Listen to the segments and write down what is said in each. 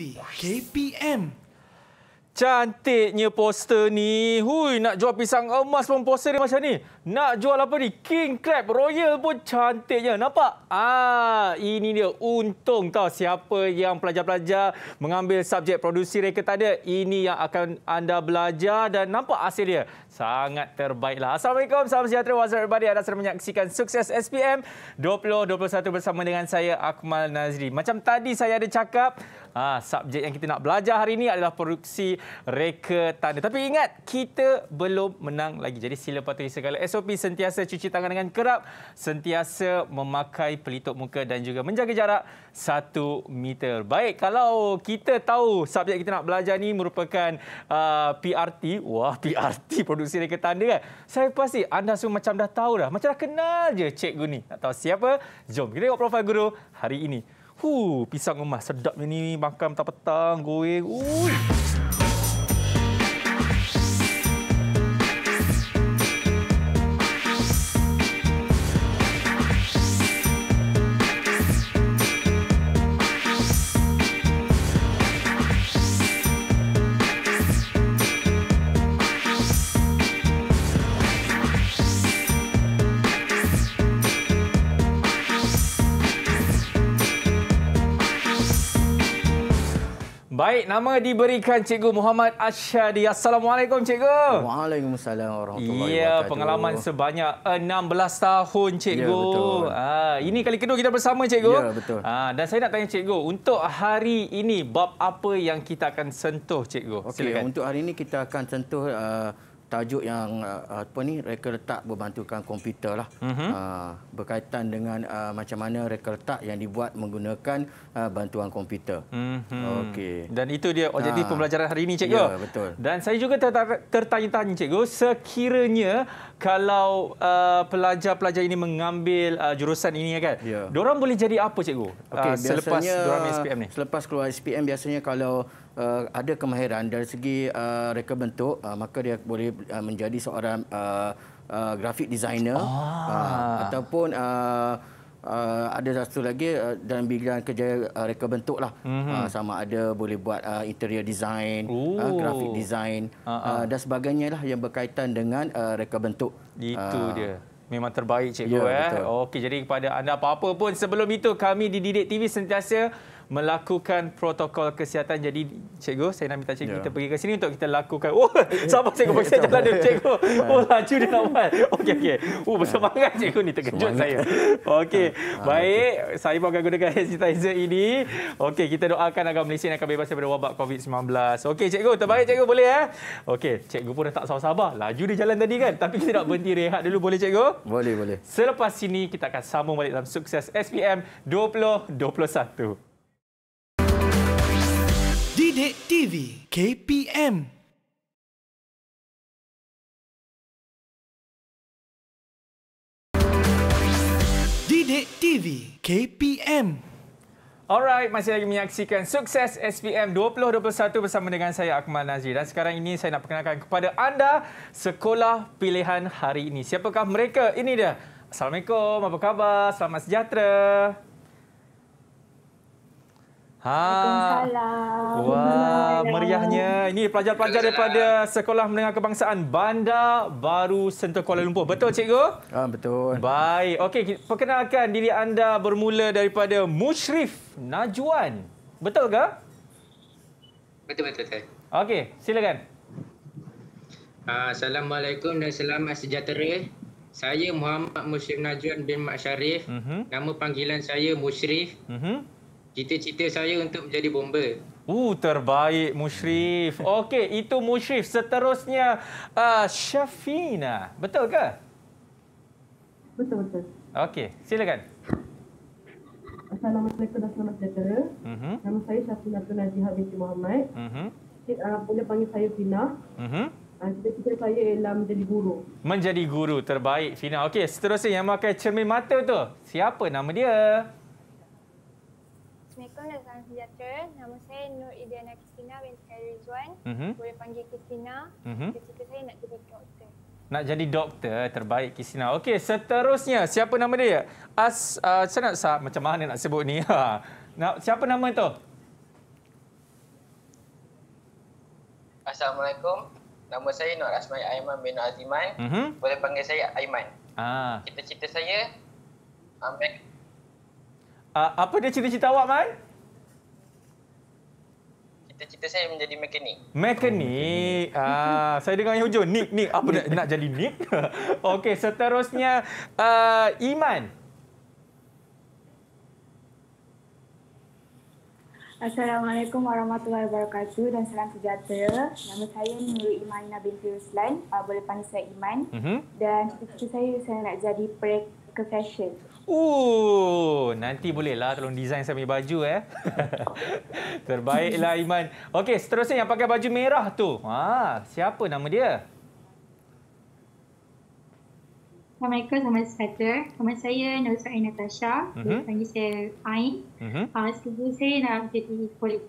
di KPM. Cantiknya poster ni. Hui, nak jual pisang emas pun poster dia macam ni. Nak jual apa ni? King Crab Royal pun cantiknya. Nampak? Ah, ini dia untung tau siapa yang pelajar-pelajar mengambil subjek produksi reka tadi. Ini yang akan anda belajar dan nampak hasil dia sangat terbaiklah. Assalamualaikum, salam sejahtera wazir everybody. Anda sedang menyaksikan Sukses SPM 2021 bersama dengan saya Akmal Nazri. Macam tadi saya ada cakap, ah subjek yang kita nak belajar hari ini adalah produksi reka tanda. Tapi ingat, kita belum menang lagi. Jadi sila patuhi segala SOP sentiasa cuci tangan dengan kerap, sentiasa memakai pelitup muka dan juga menjaga jarak satu meter. Baik, kalau kita tahu subjek kita nak belajar ni merupakan uh, ah, PRT, wah PRT produksi produksi dari kata anda kan. Saya pasti anda semua macam dah tahu dah. Macam dah kenal je cikgu ni. Nak tahu siapa? Jom kita tengok profil guru hari ini. Huh, pisang emas sedap ni. Makan petang-petang, goreng. Ui. Baik, nama diberikan Cikgu Muhammad Ashadi. Assalamualaikum, Cikgu. Waalaikumsalam warahmatullahi ya, wabarakatuh. Ya, pengalaman sebanyak 16 tahun, ya, Cikgu. Ya, betul. Ha, ini kali kedua kita bersama, Cikgu. Ya, betul. Ha, dan saya nak tanya Cikgu, untuk hari ini, bab apa yang kita akan sentuh, Cikgu? Okay, Silakan. Untuk hari ini, kita akan sentuh... Uh, tajuk yang uh, apa ni mereka letak berbantukan komputer lah uh-huh. uh, berkaitan dengan uh, macam mana mereka letak yang dibuat menggunakan uh, bantuan komputer. Uh-huh. Okey. Dan itu dia objektif uh, pembelajaran hari ini cikgu. Ya, betul. Dan saya juga tertanya-tanya cikgu sekiranya kalau uh, pelajar-pelajar ini mengambil uh, jurusan ini ya kan. Ya. Diorang boleh jadi apa cikgu? Okay, uh, selepas diorang SPM ni. Selepas keluar SPM biasanya kalau uh, ada kemahiran dari segi uh, reka bentuk uh, maka dia boleh uh, menjadi seorang uh, uh, graphic designer ah. uh, ataupun uh, uh, ada satu lagi uh, dalam bidang kerja uh, reka bentuk lah mm-hmm. uh, sama ada boleh buat uh, interior design uh, oh. grafik design uh, uh. Uh, dan sebagainya lah yang berkaitan dengan uh, reka bentuk itu uh, dia memang terbaik cikgu ya, eh okey jadi kepada anda apa-apa pun sebelum itu kami di Didik TV sentiasa melakukan protokol kesihatan. Jadi cikgu, saya nak minta cikgu ya. kita pergi ke sini untuk kita lakukan. Oh, siapa cikgu bagi saya jalan dia cikgu. Oh, laju dia nak buat. Okey, okey. Oh, bersemangat cikgu ni terkejut Semangat. saya. Okey, ah, baik. Saya pun akan gunakan hand ini. Okey, kita doakan agar Malaysia ini akan bebas daripada wabak COVID-19. Okey, cikgu. Terbaik cikgu, boleh ya? Eh? Okey, cikgu pun dah tak sabar-sabar. Laju dia jalan tadi kan? Tapi kita nak berhenti rehat dulu. Boleh cikgu? Boleh, boleh. Selepas sini, kita akan sambung balik dalam sukses SPM 2021. 21. Kedek TV KPM Didik TV KPM Alright, masih lagi menyaksikan sukses SPM 2021 bersama dengan saya Akmal Nazri Dan sekarang ini saya nak perkenalkan kepada anda sekolah pilihan hari ini. Siapakah mereka? Ini dia. Assalamualaikum, apa khabar? Selamat sejahtera. Ha. Assalamualaikum. Wah, meriahnya. Ini pelajar-pelajar daripada Sekolah Menengah Kebangsaan Bandar Baru Sentul Kuala Lumpur. Betul, cikgu? Ha, betul. Baik. Okey, perkenalkan diri anda bermula daripada Mushrif Najuan. Betul ke? Betul, betul. betul. Okey, silakan. Ah, Assalamualaikum dan selamat sejahtera. Saya Muhammad Mushrif Najuan bin Mak Syarif. Uh-huh. Nama panggilan saya Mushrif. Uh-huh. Cita-cita saya untuk menjadi bomber. Uh, terbaik Mushrif. Okey, itu Mushrif. Seterusnya uh, Syafina. Betul ke? Betul-betul. Okey, silakan. Assalamualaikum dan selamat sejahtera. Uh-huh. Nama saya Syafina Abdul Najih binti Muhammad. Uh-huh. Uh, boleh panggil saya Fina. Uh-huh. Uh, huh cita cita saya ialah menjadi guru. Menjadi guru, terbaik Fina. Okey, seterusnya yang memakai cermin mata tu. Siapa nama dia? Uh, Assalamualaikum dan salam sejahtera. Nama saya Nur Idiana Kristina binti Khairi Rizwan. mm Boleh panggil Kristina. Mm-hmm. Cita-cita saya nak jadi doktor. Nak jadi doktor terbaik Kisina. Okey, seterusnya siapa nama dia? As uh, saya nak sah, macam mana nak sebut ni? Ha. nak siapa nama itu? Assalamualaikum. Nama saya Nur Asmai Aiman bin Aziman. Mm-hmm. Boleh panggil saya Aiman. Ah. Cita-cita saya ambil Uh, apa dia cita-cita awak, Man? Cita-cita saya menjadi mekanik. Mekanik. Oh, mekanik. Ah, saya dengar yang hujung. Nik, Nik. Apa nak, nak jadi Nik? Okey, seterusnya uh, Iman. Assalamualaikum warahmatullahi wabarakatuh dan salam sejahtera. Nama saya Nur Iman Nabi Ruslan. Uh, boleh panggil saya Iman. Mm-hmm. Dan cita-cita saya, saya nak jadi pre ke Uh, nanti bolehlah tolong design saya punya baju eh. Terbaiklah Iman. Okey, seterusnya yang pakai baju merah tu. Ha, siapa nama dia? Assalamualaikum, selamat sejahtera. Nama saya Nur Natasha. Uh mhm. -huh. Panggil saya Ain. Uh -huh. uh, saya nak jadi polis.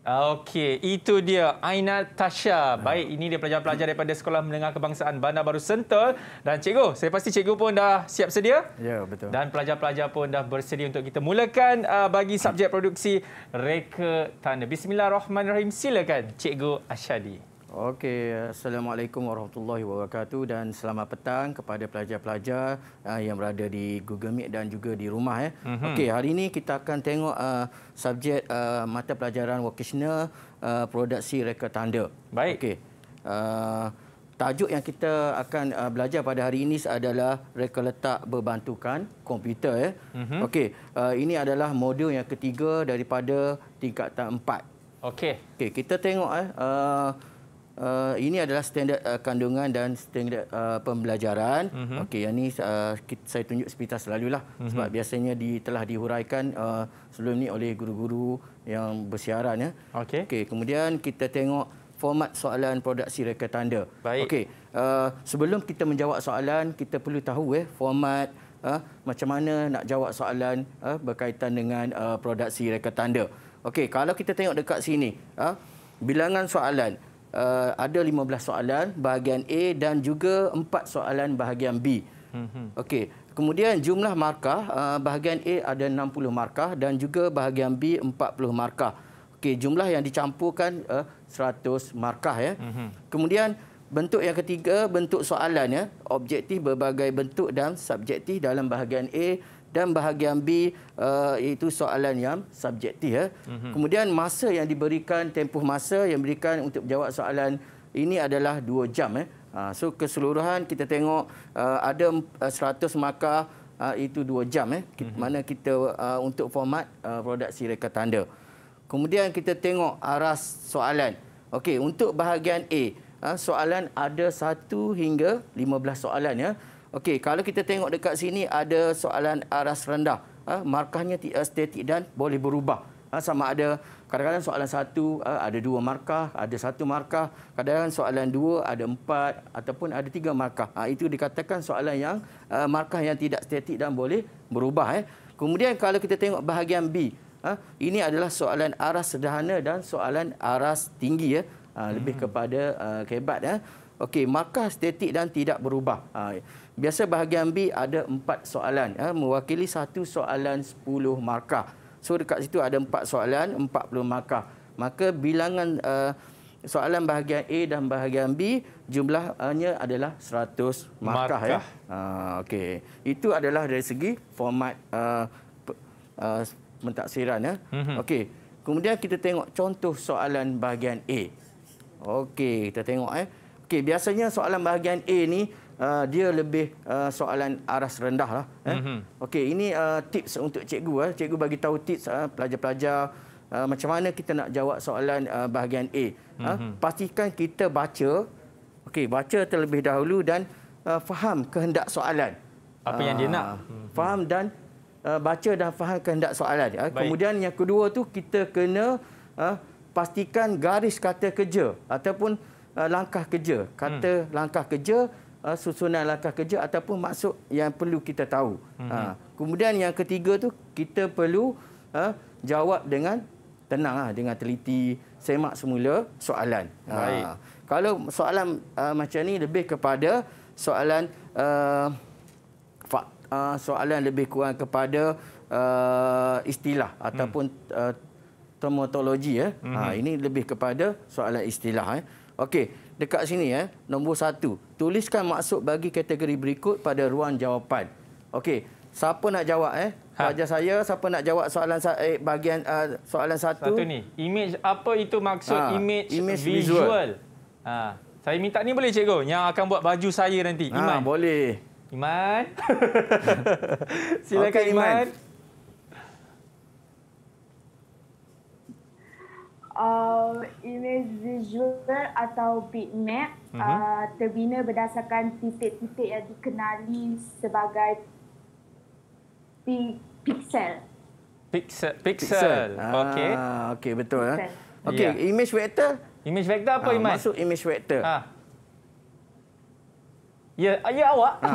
Okey, itu dia Aina Tasha. Baik, ini dia pelajar-pelajar hmm. daripada Sekolah Menengah Kebangsaan Bandar Baru Sentul. Dan cikgu, saya pasti cikgu pun dah siap sedia. Ya, betul. Dan pelajar-pelajar pun dah bersedia untuk kita mulakan uh, bagi subjek produksi Reka Tanda. Bismillahirrahmanirrahim. Silakan, cikgu Ashadi. Okey, Assalamualaikum warahmatullahi wabarakatuh dan selamat petang kepada pelajar-pelajar ah, yang berada di Google Meet dan juga di rumah. Eh. Mm-hmm. Okey, hari ini kita akan tengok uh, subjek uh, mata pelajaran vocational uh, produksi reka tanda. Baik. Okey. Uh, tajuk yang kita akan uh, belajar pada hari ini adalah reka letak berbantukan komputer. Eh. Mm-hmm. Okey, uh, ini adalah modul yang ketiga daripada tingkatan empat. Okey. Okey, kita tengok. Eh, uh, uh, ini adalah standard uh, kandungan dan standard uh, pembelajaran. Mm -hmm. Okey, yang ini uh, saya tunjuk sepintas selalulah mm -hmm. sebab biasanya di, telah dihuraikan uh, sebelum ini oleh guru-guru yang bersiaran. Ya. Okey. Okay, kemudian kita tengok format soalan produksi reka tanda. Baik. Okey. uh, sebelum kita menjawab soalan, kita perlu tahu eh, format Uh, macam mana nak jawab soalan uh, berkaitan dengan uh, produksi reka tanda. Okey, kalau kita tengok dekat sini, uh, bilangan soalan uh, ada 15 soalan bahagian A dan juga 4 soalan bahagian B. Hmm, hmm. Okey. Kemudian jumlah markah uh, bahagian A ada 60 markah dan juga bahagian B 40 markah. Okey, jumlah yang dicampurkan 100 uh, markah ya. Hmm, kemudian bentuk yang ketiga bentuk soalan ya, objektif berbagai bentuk dan subjektif dalam bahagian A dan bahagian B uh, iaitu soalan yang subjektif ya. Mm-hmm. Kemudian masa yang diberikan tempoh masa yang diberikan untuk jawab soalan ini adalah 2 jam eh. Ha, so keseluruhan kita tengok uh, ada 100 eh, markah uh, itu 2 jam eh. Mm-hmm. Mana kita uh, untuk format uh, produksi reka tanda. Kemudian kita tengok aras soalan. Okey, untuk bahagian A, soalan ada 1 hingga 15 soalan ya. Okey, kalau kita tengok dekat sini ada soalan aras rendah. Ha, markahnya estetik eh, dan boleh berubah. Ha, sama ada kadang-kadang soalan satu ha, ada dua markah, ada satu markah. Kadang-kadang soalan dua ada empat ataupun ada tiga markah. Itu dikatakan soalan yang markah yang tidak estetik dan boleh berubah. Eh. Kemudian kalau kita tengok bahagian B, ini adalah soalan aras sederhana dan soalan aras tinggi. ya, Lebih hmm. kepada kebat. Eh. Okey, markah estetik dan tidak berubah. Biasa bahagian B ada empat soalan, ya, mewakili satu soalan sepuluh markah. So dekat situ ada empat soalan, empat puluh markah. Maka bilangan uh, soalan bahagian A dan bahagian B jumlahnya adalah seratus markah. Ya. markah. Ya. Uh, Okey, itu adalah dari segi format eh, pentaksiran. Eh, uh, uh, ya. mm-hmm. Okey, kemudian kita tengok contoh soalan bahagian A. Okey, kita tengok. Eh. Okey, biasanya soalan bahagian A ni uh, dia lebih uh, soalan aras rendah lah. Eh? Mm-hmm. Okey, ini uh, tips untuk cikgu. Eh? Cikgu bagi tahu tips pelajar-pelajar uh, macam mana kita nak jawab soalan uh, bahagian A. Mm-hmm. Uh, pastikan kita baca, okay, baca terlebih dahulu dan uh, faham kehendak soalan. Apa uh, yang dia nak? Mhm. Faham dan uh, baca dan faham kehendak soalan. Eh? Kemudian yang kedua tu kita kena uh, pastikan garis kata kerja ataupun uh, langkah kerja kata hmm. langkah kerja uh, susunan langkah kerja ataupun maksud yang perlu kita tahu. Mm -hmm. uh, kemudian yang ketiga tu kita perlu uh, jawab dengan tenang, uh, dengan teliti, semak semula soalan. Baik. Uh, kalau soalan uh, macam ni lebih kepada soalan uh, fak, uh, soalan lebih kurang kepada uh, istilah ataupun mm. uh, terminologi ya. Eh. Mm -hmm. uh, ini lebih kepada soalan istilah. Eh. Okey, dekat sini ya, eh, nombor satu. Tuliskan maksud bagi kategori berikut pada ruang jawapan. Okey, siapa nak jawab eh? Pajar ha. saya, siapa nak jawab soalan eh, bahagian uh, soalan satu? Satu ni, image apa itu maksud ha. image, image visual? visual. Ha. Saya minta ni boleh cikgu? Yang akan buat baju saya nanti, ah, Iman. Ha, boleh. Iman. Silakan okay, Iman. Iman. uh, image visual atau bitmap uh-huh. uh, terbina berdasarkan titik-titik yang dikenali sebagai p- pixel. Pixel, pixel. Okey. okay ah, okey, betul. Eh? Okey, yeah. image vector. Image vector apa, ah, Iman? Masuk image vector. Ah. Ya, ya awak. Ha.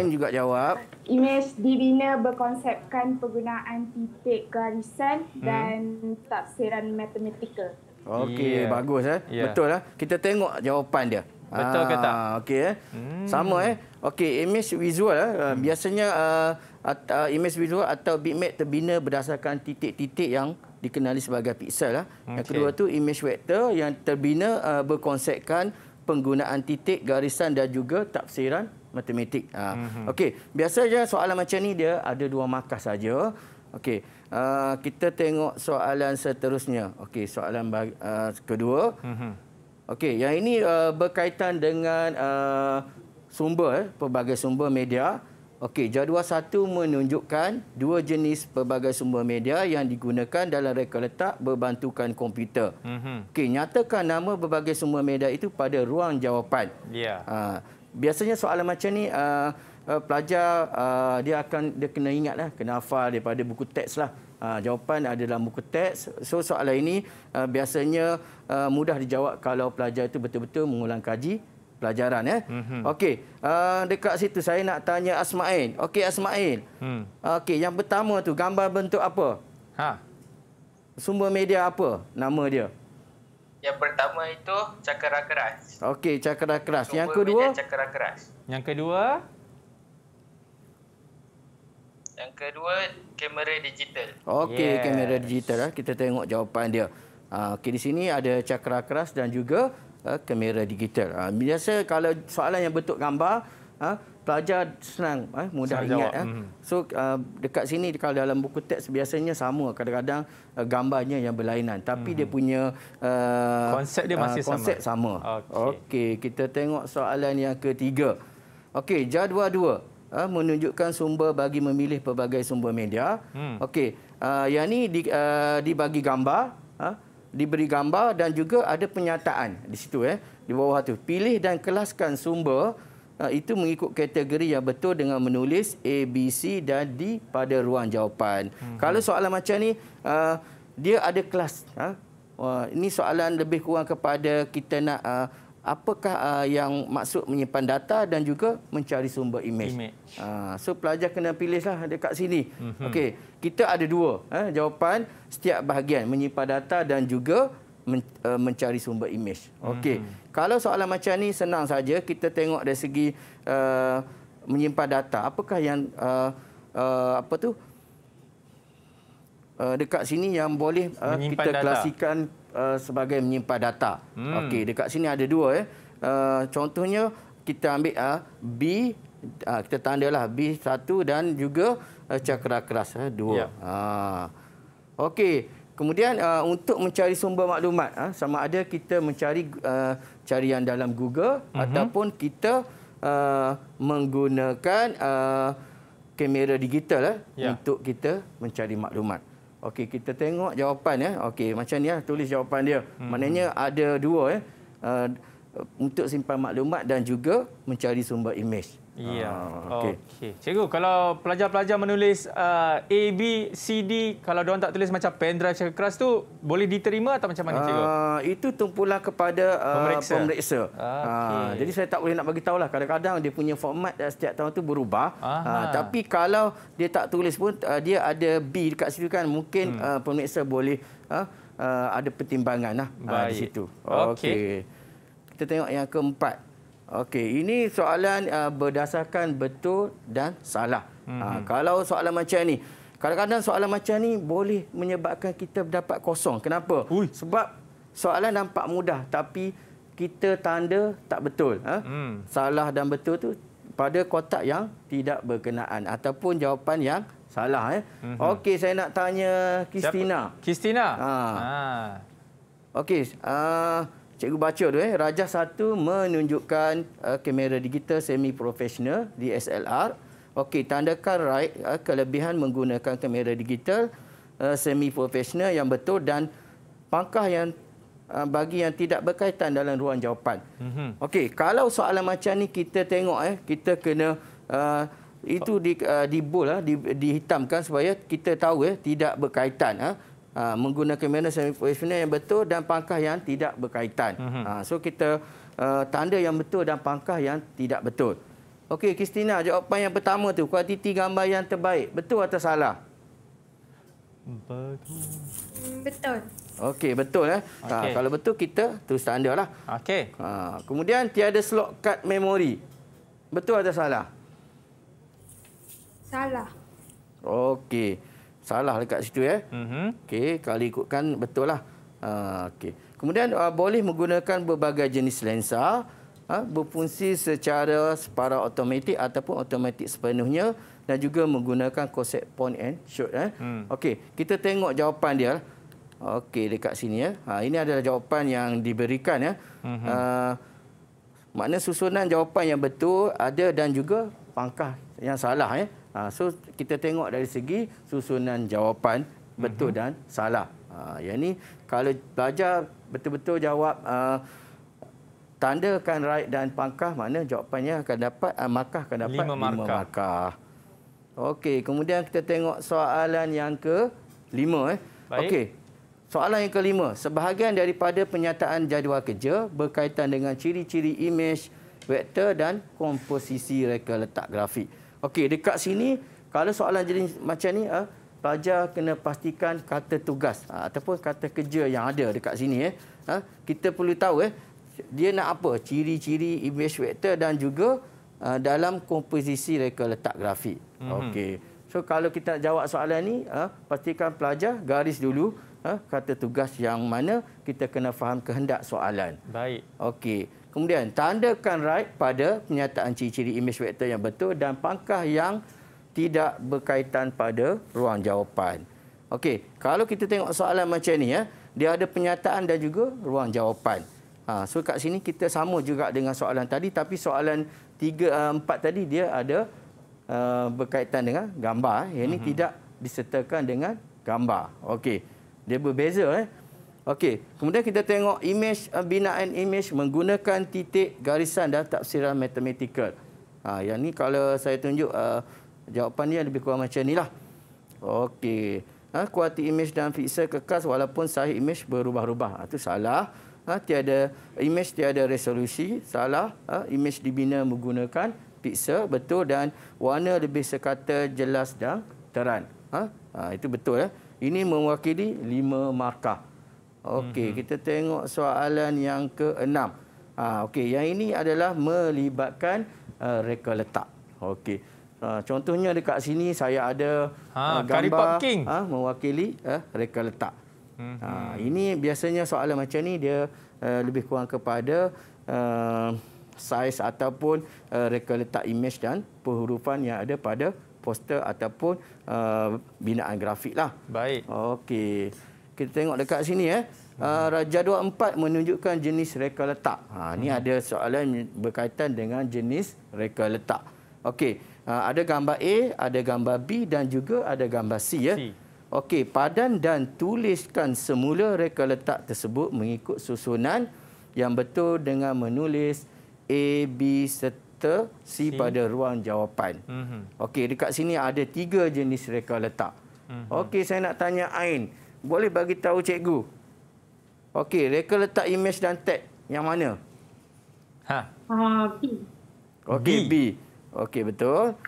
Ain juga jawab. Image dibina berkonsepkan penggunaan titik garisan hmm. dan tafsiran matematikal. Okey, yeah. bagus eh. Yeah. Betul lah. Kita tengok jawapan dia. Betul ha. ke tak? Ah, okey eh. Hmm. Sama eh. Okey, image visual eh. Ah, hmm. Biasanya uh, image visual atau bitmap terbina berdasarkan titik-titik yang dikenali sebagai pixel lah. Eh? Okay. Yang kedua tu image vector yang terbina uh, berkonsepkan penggunaan titik, garisan dan juga tafsiran matematik. Mm -hmm. Okey, biasanya soalan macam ni dia ada dua markah saja. Okey. Uh, kita tengok soalan seterusnya. Okey, soalan uh, kedua. Mm -hmm. Okey, yang ini uh, berkaitan dengan uh, sumber, pelbagai sumber media. Okey, jadual satu menunjukkan dua jenis pelbagai sumber media yang digunakan dalam reka letak berbantukan komputer. Mm-hmm. Okey, nyatakan nama berbagai sumber media itu pada ruang jawapan. Yeah. Ya. Ha, biasanya soalan macam ni uh, uh, pelajar uh, dia akan dia kena ingatlah, kena hafal daripada buku teks lah. Ha, jawapan ada dalam buku teks. So soalan ini uh, biasanya uh, mudah dijawab kalau pelajar itu betul-betul mengulang kaji pelajaran ya. Eh? Mm -hmm. Okey, uh, dekat situ saya nak tanya Asmail. Okey Asmail. Hmm. Okey, yang pertama tu gambar bentuk apa? Ha. Sumber media apa nama dia? Yang pertama itu cakera keras. Okey, cakera keras. Sumber yang kedua? Media cakera keras. Yang kedua? Yang kedua kamera digital. Okey, yes. kamera digital eh. Kita tengok jawapan dia. Uh, okey di sini ada cakera keras dan juga uh, kamera digital. Uh, ha, biasa kalau soalan yang bentuk gambar, uh, pelajar senang, uh, mudah senang ingat. Uh. So uh, dekat sini kalau dalam buku teks biasanya sama. Kadang-kadang uh, gambarnya yang berlainan. Tapi hmm. dia punya uh, konsep dia masih uh, konsep sama. sama. Okey, okay, kita tengok soalan yang ketiga. Okey, jadual dua. Uh, menunjukkan sumber bagi memilih pelbagai sumber media. Hmm. Okey, uh, yang ini di, uh, dibagi gambar. Uh, diberi gambar dan juga ada penyataan di situ eh di bawah tu pilih dan kelaskan sumber eh, itu mengikut kategori yang betul dengan menulis A B C dan D pada ruang jawapan. Hmm. Kalau soalan macam ni eh, dia ada kelas ha? ini soalan lebih kurang kepada kita nak eh, apakah uh, yang maksud menyimpan data dan juga mencari sumber imej? image. Uh, so pelajar kena pilihlah dekat sini. Mm-hmm. Okey, kita ada dua eh, jawapan setiap bahagian menyimpan data dan juga men, uh, mencari sumber imej. Okey. Mm-hmm. Kalau soalan macam ni senang saja kita tengok dari segi uh, menyimpan data. Apakah yang uh, uh, apa tu? Uh, dekat sini yang boleh uh, kita data. klasikan Uh, sebagai menyimpan data. Hmm. Okey, dekat sini ada dua ya. Eh. Uh, contohnya kita ambil uh, B uh, kita tandalah B1 dan juga uh, cakera keras eh, dua. Ha. Ya. Yep. Uh. Ah. Okey. Kemudian uh, untuk mencari sumber maklumat uh, sama ada kita mencari uh, carian dalam Google mm -hmm. ataupun kita uh, menggunakan uh, kamera digital uh, eh, yeah. untuk kita mencari maklumat. Okey, kita tengok jawapan ya. Okey, macam ni ya, tulis jawapan dia. Hmm. Maknanya ada dua ya. Uh, Uh, untuk simpan maklumat dan juga mencari sumber imej. Ya. Ah, okey. Okay. Cikgu, kalau pelajar-pelajar menulis uh, A B C D, kalau dia tak tulis macam pen drive secara keras tu boleh diterima atau macam mana cikgu? Uh, itu tumpulah kepada uh, pemeriksa. pemeriksa. Ah, ah okay. uh, jadi saya tak boleh nak bagi tahulah kadang-kadang dia punya format setiap tahun tu berubah. Uh, tapi kalau dia tak tulis pun uh, dia ada B dekat situ kan mungkin hmm. uh, pemeriksa boleh uh, uh, ada pertimbanganlah uh, di situ. Okey. Okay kita tengok yang keempat. Okey, ini soalan uh, berdasarkan betul dan salah. Hmm. Ha, kalau soalan macam ni, kadang-kadang soalan macam ni boleh menyebabkan kita dapat kosong. Kenapa? Ui. Sebab soalan nampak mudah tapi kita tanda tak betul. Ha? Hmm. Salah dan betul tu pada kotak yang tidak berkenaan ataupun jawapan yang salah. Eh? Hmm. Okey, saya nak tanya Kristina. Kristina? Ha. Ha. Okey, uh, Cikgu baca tu eh, Rajah satu menunjukkan uh, kamera digital semi professional DSLR. Okey, tandakan right uh, kelebihan menggunakan kamera digital uh, eh, semi profesional yang betul dan pangkah yang uh, bagi yang tidak berkaitan dalam ruang jawapan. Mm -hmm. Okey, kalau soalan macam ni kita tengok eh, kita kena uh, itu di uh, di bold uh, di, dihitamkan supaya kita tahu eh tidak berkaitan ah ha, menggunakan manner semi-professional yang betul dan pangkah yang tidak berkaitan. Mhm. Ha, so kita uh, tanda yang betul dan pangkah yang tidak betul. Okey, Kristina, jawapan yang pertama tu kuantiti gambar yang terbaik betul atau salah? Betul. Okey, betul eh. Okay. Ha, kalau betul kita terus tandalah. Okey. Ha, kemudian tiada slot kad memori. Betul atau salah? Salah. Okey salah dekat situ ya. Mm-hmm. Okey, kali ikutkan betul lah. Ha, ah, okey. Kemudian uh, boleh menggunakan berbagai jenis lensa ha, berfungsi secara para automatik ataupun automatik sepenuhnya dan juga menggunakan konsep point and shoot eh. Mm. Okey, kita tengok jawapan dia. Okey, dekat sini ya. Ha, ini adalah jawapan yang diberikan ya. Mm-hmm. Uh, makna susunan jawapan yang betul ada dan juga pangkah yang salah ya. Ha, so kita tengok dari segi susunan jawapan betul uh-huh. dan salah. Ha, yang ini kalau pelajar betul-betul jawab ah, tanda kan right dan pangkah mana jawapannya akan dapat uh, markah akan dapat lima markah. markah. Okey, kemudian kita tengok soalan yang ke lima. Eh. Okey, soalan yang kelima. Sebahagian daripada penyataan jadual kerja berkaitan dengan ciri-ciri imej, vektor dan komposisi reka letak grafik. Okey, dekat sini kalau soalan jenis macam ni, uh, pelajar kena pastikan kata tugas uh, ataupun kata kerja yang ada dekat sini eh. Uh, kita perlu tahu eh dia nak apa? Ciri-ciri image vector dan juga uh, dalam komposisi reka letak grafik. Mm-hmm. Okey. So kalau kita nak jawab soalan ni, uh, pastikan pelajar garis dulu uh, kata tugas yang mana kita kena faham kehendak soalan. Baik. Okey. Kemudian tandakan right pada penyataan ciri-ciri imej vector yang betul dan pangkah yang tidak berkaitan pada ruang jawapan. Okey, kalau kita tengok soalan macam ni ya, dia ada penyataan dan juga ruang jawapan. Ha, so kat sini kita sama juga dengan soalan tadi tapi soalan 3 4 eh, tadi dia ada uh, berkaitan dengan gambar. Yang ini uh-huh. Mhm. tidak disertakan dengan gambar. Okey. Dia berbeza eh. Okey, kemudian kita tengok image uh, binaan image menggunakan titik garisan dan tafsiran matematikal. Ha, yang ni kalau saya tunjuk uh, jawapan dia lebih kurang macam inilah. Okey. Ah ha, kuat image dan fixer kekas walaupun sahih image berubah-ubah. Itu ha, salah. Ha, tiada image tiada resolusi, salah. Ah ha, image dibina menggunakan fixer betul dan warna lebih sekata jelas dan terang. Ha, ha, itu betul ya. Ini mewakili lima markah. Okey, hmm. kita tengok soalan yang keenam. Ha, Okey, yang ini adalah melibatkan uh, reka letak. Okey. Ha, contohnya dekat sini saya ada ha, uh, gambar ha, mewakili uh, reka letak. Hmm. Ha, ini biasanya soalan macam ni dia uh, lebih kurang kepada uh, saiz ataupun uh, reka letak imej dan perhurufan yang ada pada poster ataupun uh, binaan grafik lah. Baik. Okey kita tengok dekat sini eh. Uh, ah, jadual 4 menunjukkan jenis reka letak. Ha, ini hmm. ada soalan berkaitan dengan jenis reka letak. Okey, uh, ada gambar A, ada gambar B dan juga ada gambar C. Ya. C. Okey, padan dan tuliskan semula reka letak tersebut mengikut susunan yang betul dengan menulis A, B serta C, C. pada ruang jawapan. Hmm. Okey, dekat sini ada tiga jenis reka letak. Hmm. Okey, saya nak tanya Ain. Ain boleh bagi tahu cikgu. Okey, mereka letak image dan tag yang mana? Ha. Ha, B. Okey, B. B. Okey, betul.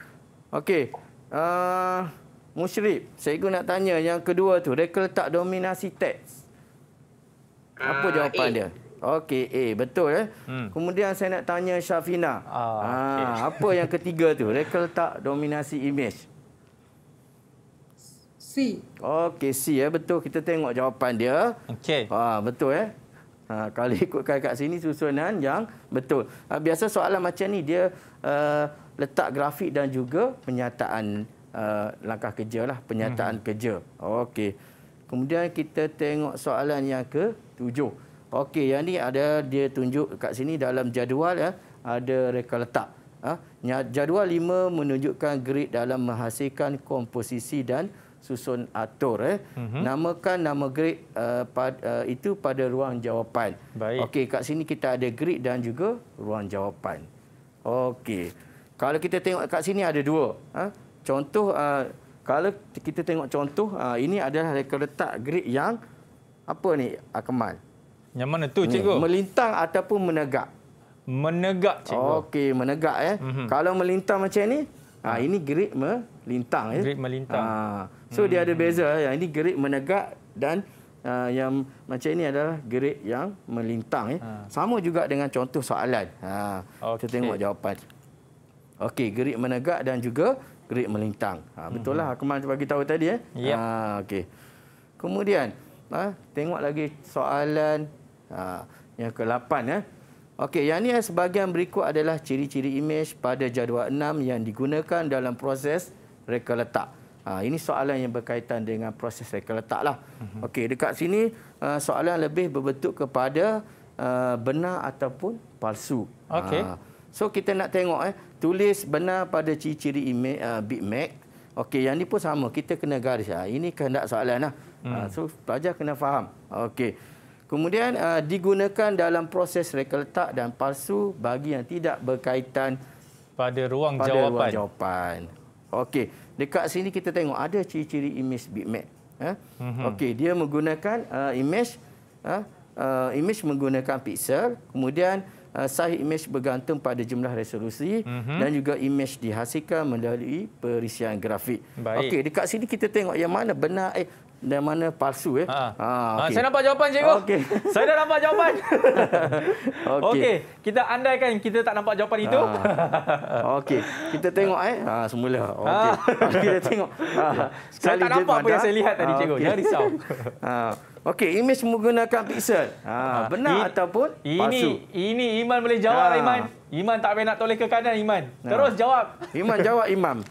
Okey. Uh, Mushrib, cikgu nak tanya yang kedua tu. Mereka letak dominasi tag. Apa uh, jawapan A. dia? Okey, A. Betul. Eh? Hmm. Kemudian saya nak tanya Syafina. Uh, ah, okay. apa yang ketiga tu? Mereka letak dominasi image. C. Okey C ya betul kita tengok jawapan dia. Okey. Ah betul eh. Ha, kalau ikutkan kat sini susunan yang betul. Ha, biasa soalan macam ni dia uh, letak grafik dan juga penyataan uh, langkah kerja lah penyataan hmm. kerja. Okey. Kemudian kita tengok soalan yang ke tujuh. Okey yang ni ada dia tunjuk kat sini dalam jadual ya ada reka letak. Ha, jadual 5 menunjukkan grid dalam menghasilkan komposisi dan susun atur. Eh. Mm-hmm. Namakan nama grid uh, eh, pad, uh, itu pada ruang jawapan. Okey, kat sini kita ada grid dan juga ruang jawapan. Okey. Kalau kita tengok kat sini ada dua. Ha? Contoh, uh, kalau kita tengok contoh, uh, ini adalah mereka letak grid yang apa ni, Akmal? Yang mana tu, cikgu? Ni, melintang ataupun menegak. Menegak, cikgu. Okey, menegak. Eh. Mm-hmm. Kalau melintang macam ni, ah ini grid melintang. Ya. Grid melintang. Ha. So hmm. dia ada beza. Eh. Yang ini gerik menegak dan uh, yang macam ini adalah gerik yang melintang. Eh. Ha. Sama juga dengan contoh soalan. Ha. Okay. Kita tengok jawapan. Okey, gerik menegak dan juga gerik melintang. Ha, betul lah, mhm. Akmal bagi tahu tadi. Ya. Ha, okay. Kemudian, ha, tengok lagi soalan ha, yang ke-8. ya. Eh? Okey, yang ini sebahagian berikut adalah ciri-ciri imej pada jadual 6 yang digunakan dalam proses reka letak. Ha, ini soalan yang berkaitan dengan proses mereka lah. Uh-huh. Mhm. Okey, dekat sini uh, soalan lebih berbentuk kepada uh, benar ataupun palsu. Okey. Ha, so kita nak tengok eh tulis benar pada ciri-ciri email, uh, ha, bitmap. Okey, yang ni pun sama. Kita kena garis. Ha. Ini kehendak soalanlah. Hmm. Ha, so pelajar kena faham. Okey. Kemudian uh, digunakan dalam proses reka letak dan palsu bagi yang tidak berkaitan pada ruang pada jawapan. Pada ruang jawapan. Okey dekat sini kita tengok ada ciri-ciri image bitmap. Eh? Ha? Mm-hmm. Okey, dia menggunakan uh, image uh, uh, image menggunakan pixel, kemudian uh, size image bergantung pada jumlah resolusi mm-hmm. dan juga image dihasilkan melalui perisian grafik. Okey, dekat sini kita tengok yang mana benar eh dan mana palsu eh. Ha. Ha, okay. ha, saya nampak jawapan cikgu. Okay. saya dah nampak jawapan. Okey. Okay. Kita andaikan kita tak nampak jawapan itu. Ha. Okey. Kita tengok eh. Ha semula. Ha. Okey. Kita tengok. Ha. Ya. Saya tak nampak apa yang saya lihat tadi cikgu. Okay. Ha, Jangan risau. Ha. Okey, image menggunakan pixel. Ha, ha, benar ini, ataupun ini, palsu? Ini Iman boleh jawab, ha. Iman. Iman tak payah nak toleh ke kanan, Iman. Terus ha. jawab. Iman jawab, Imam.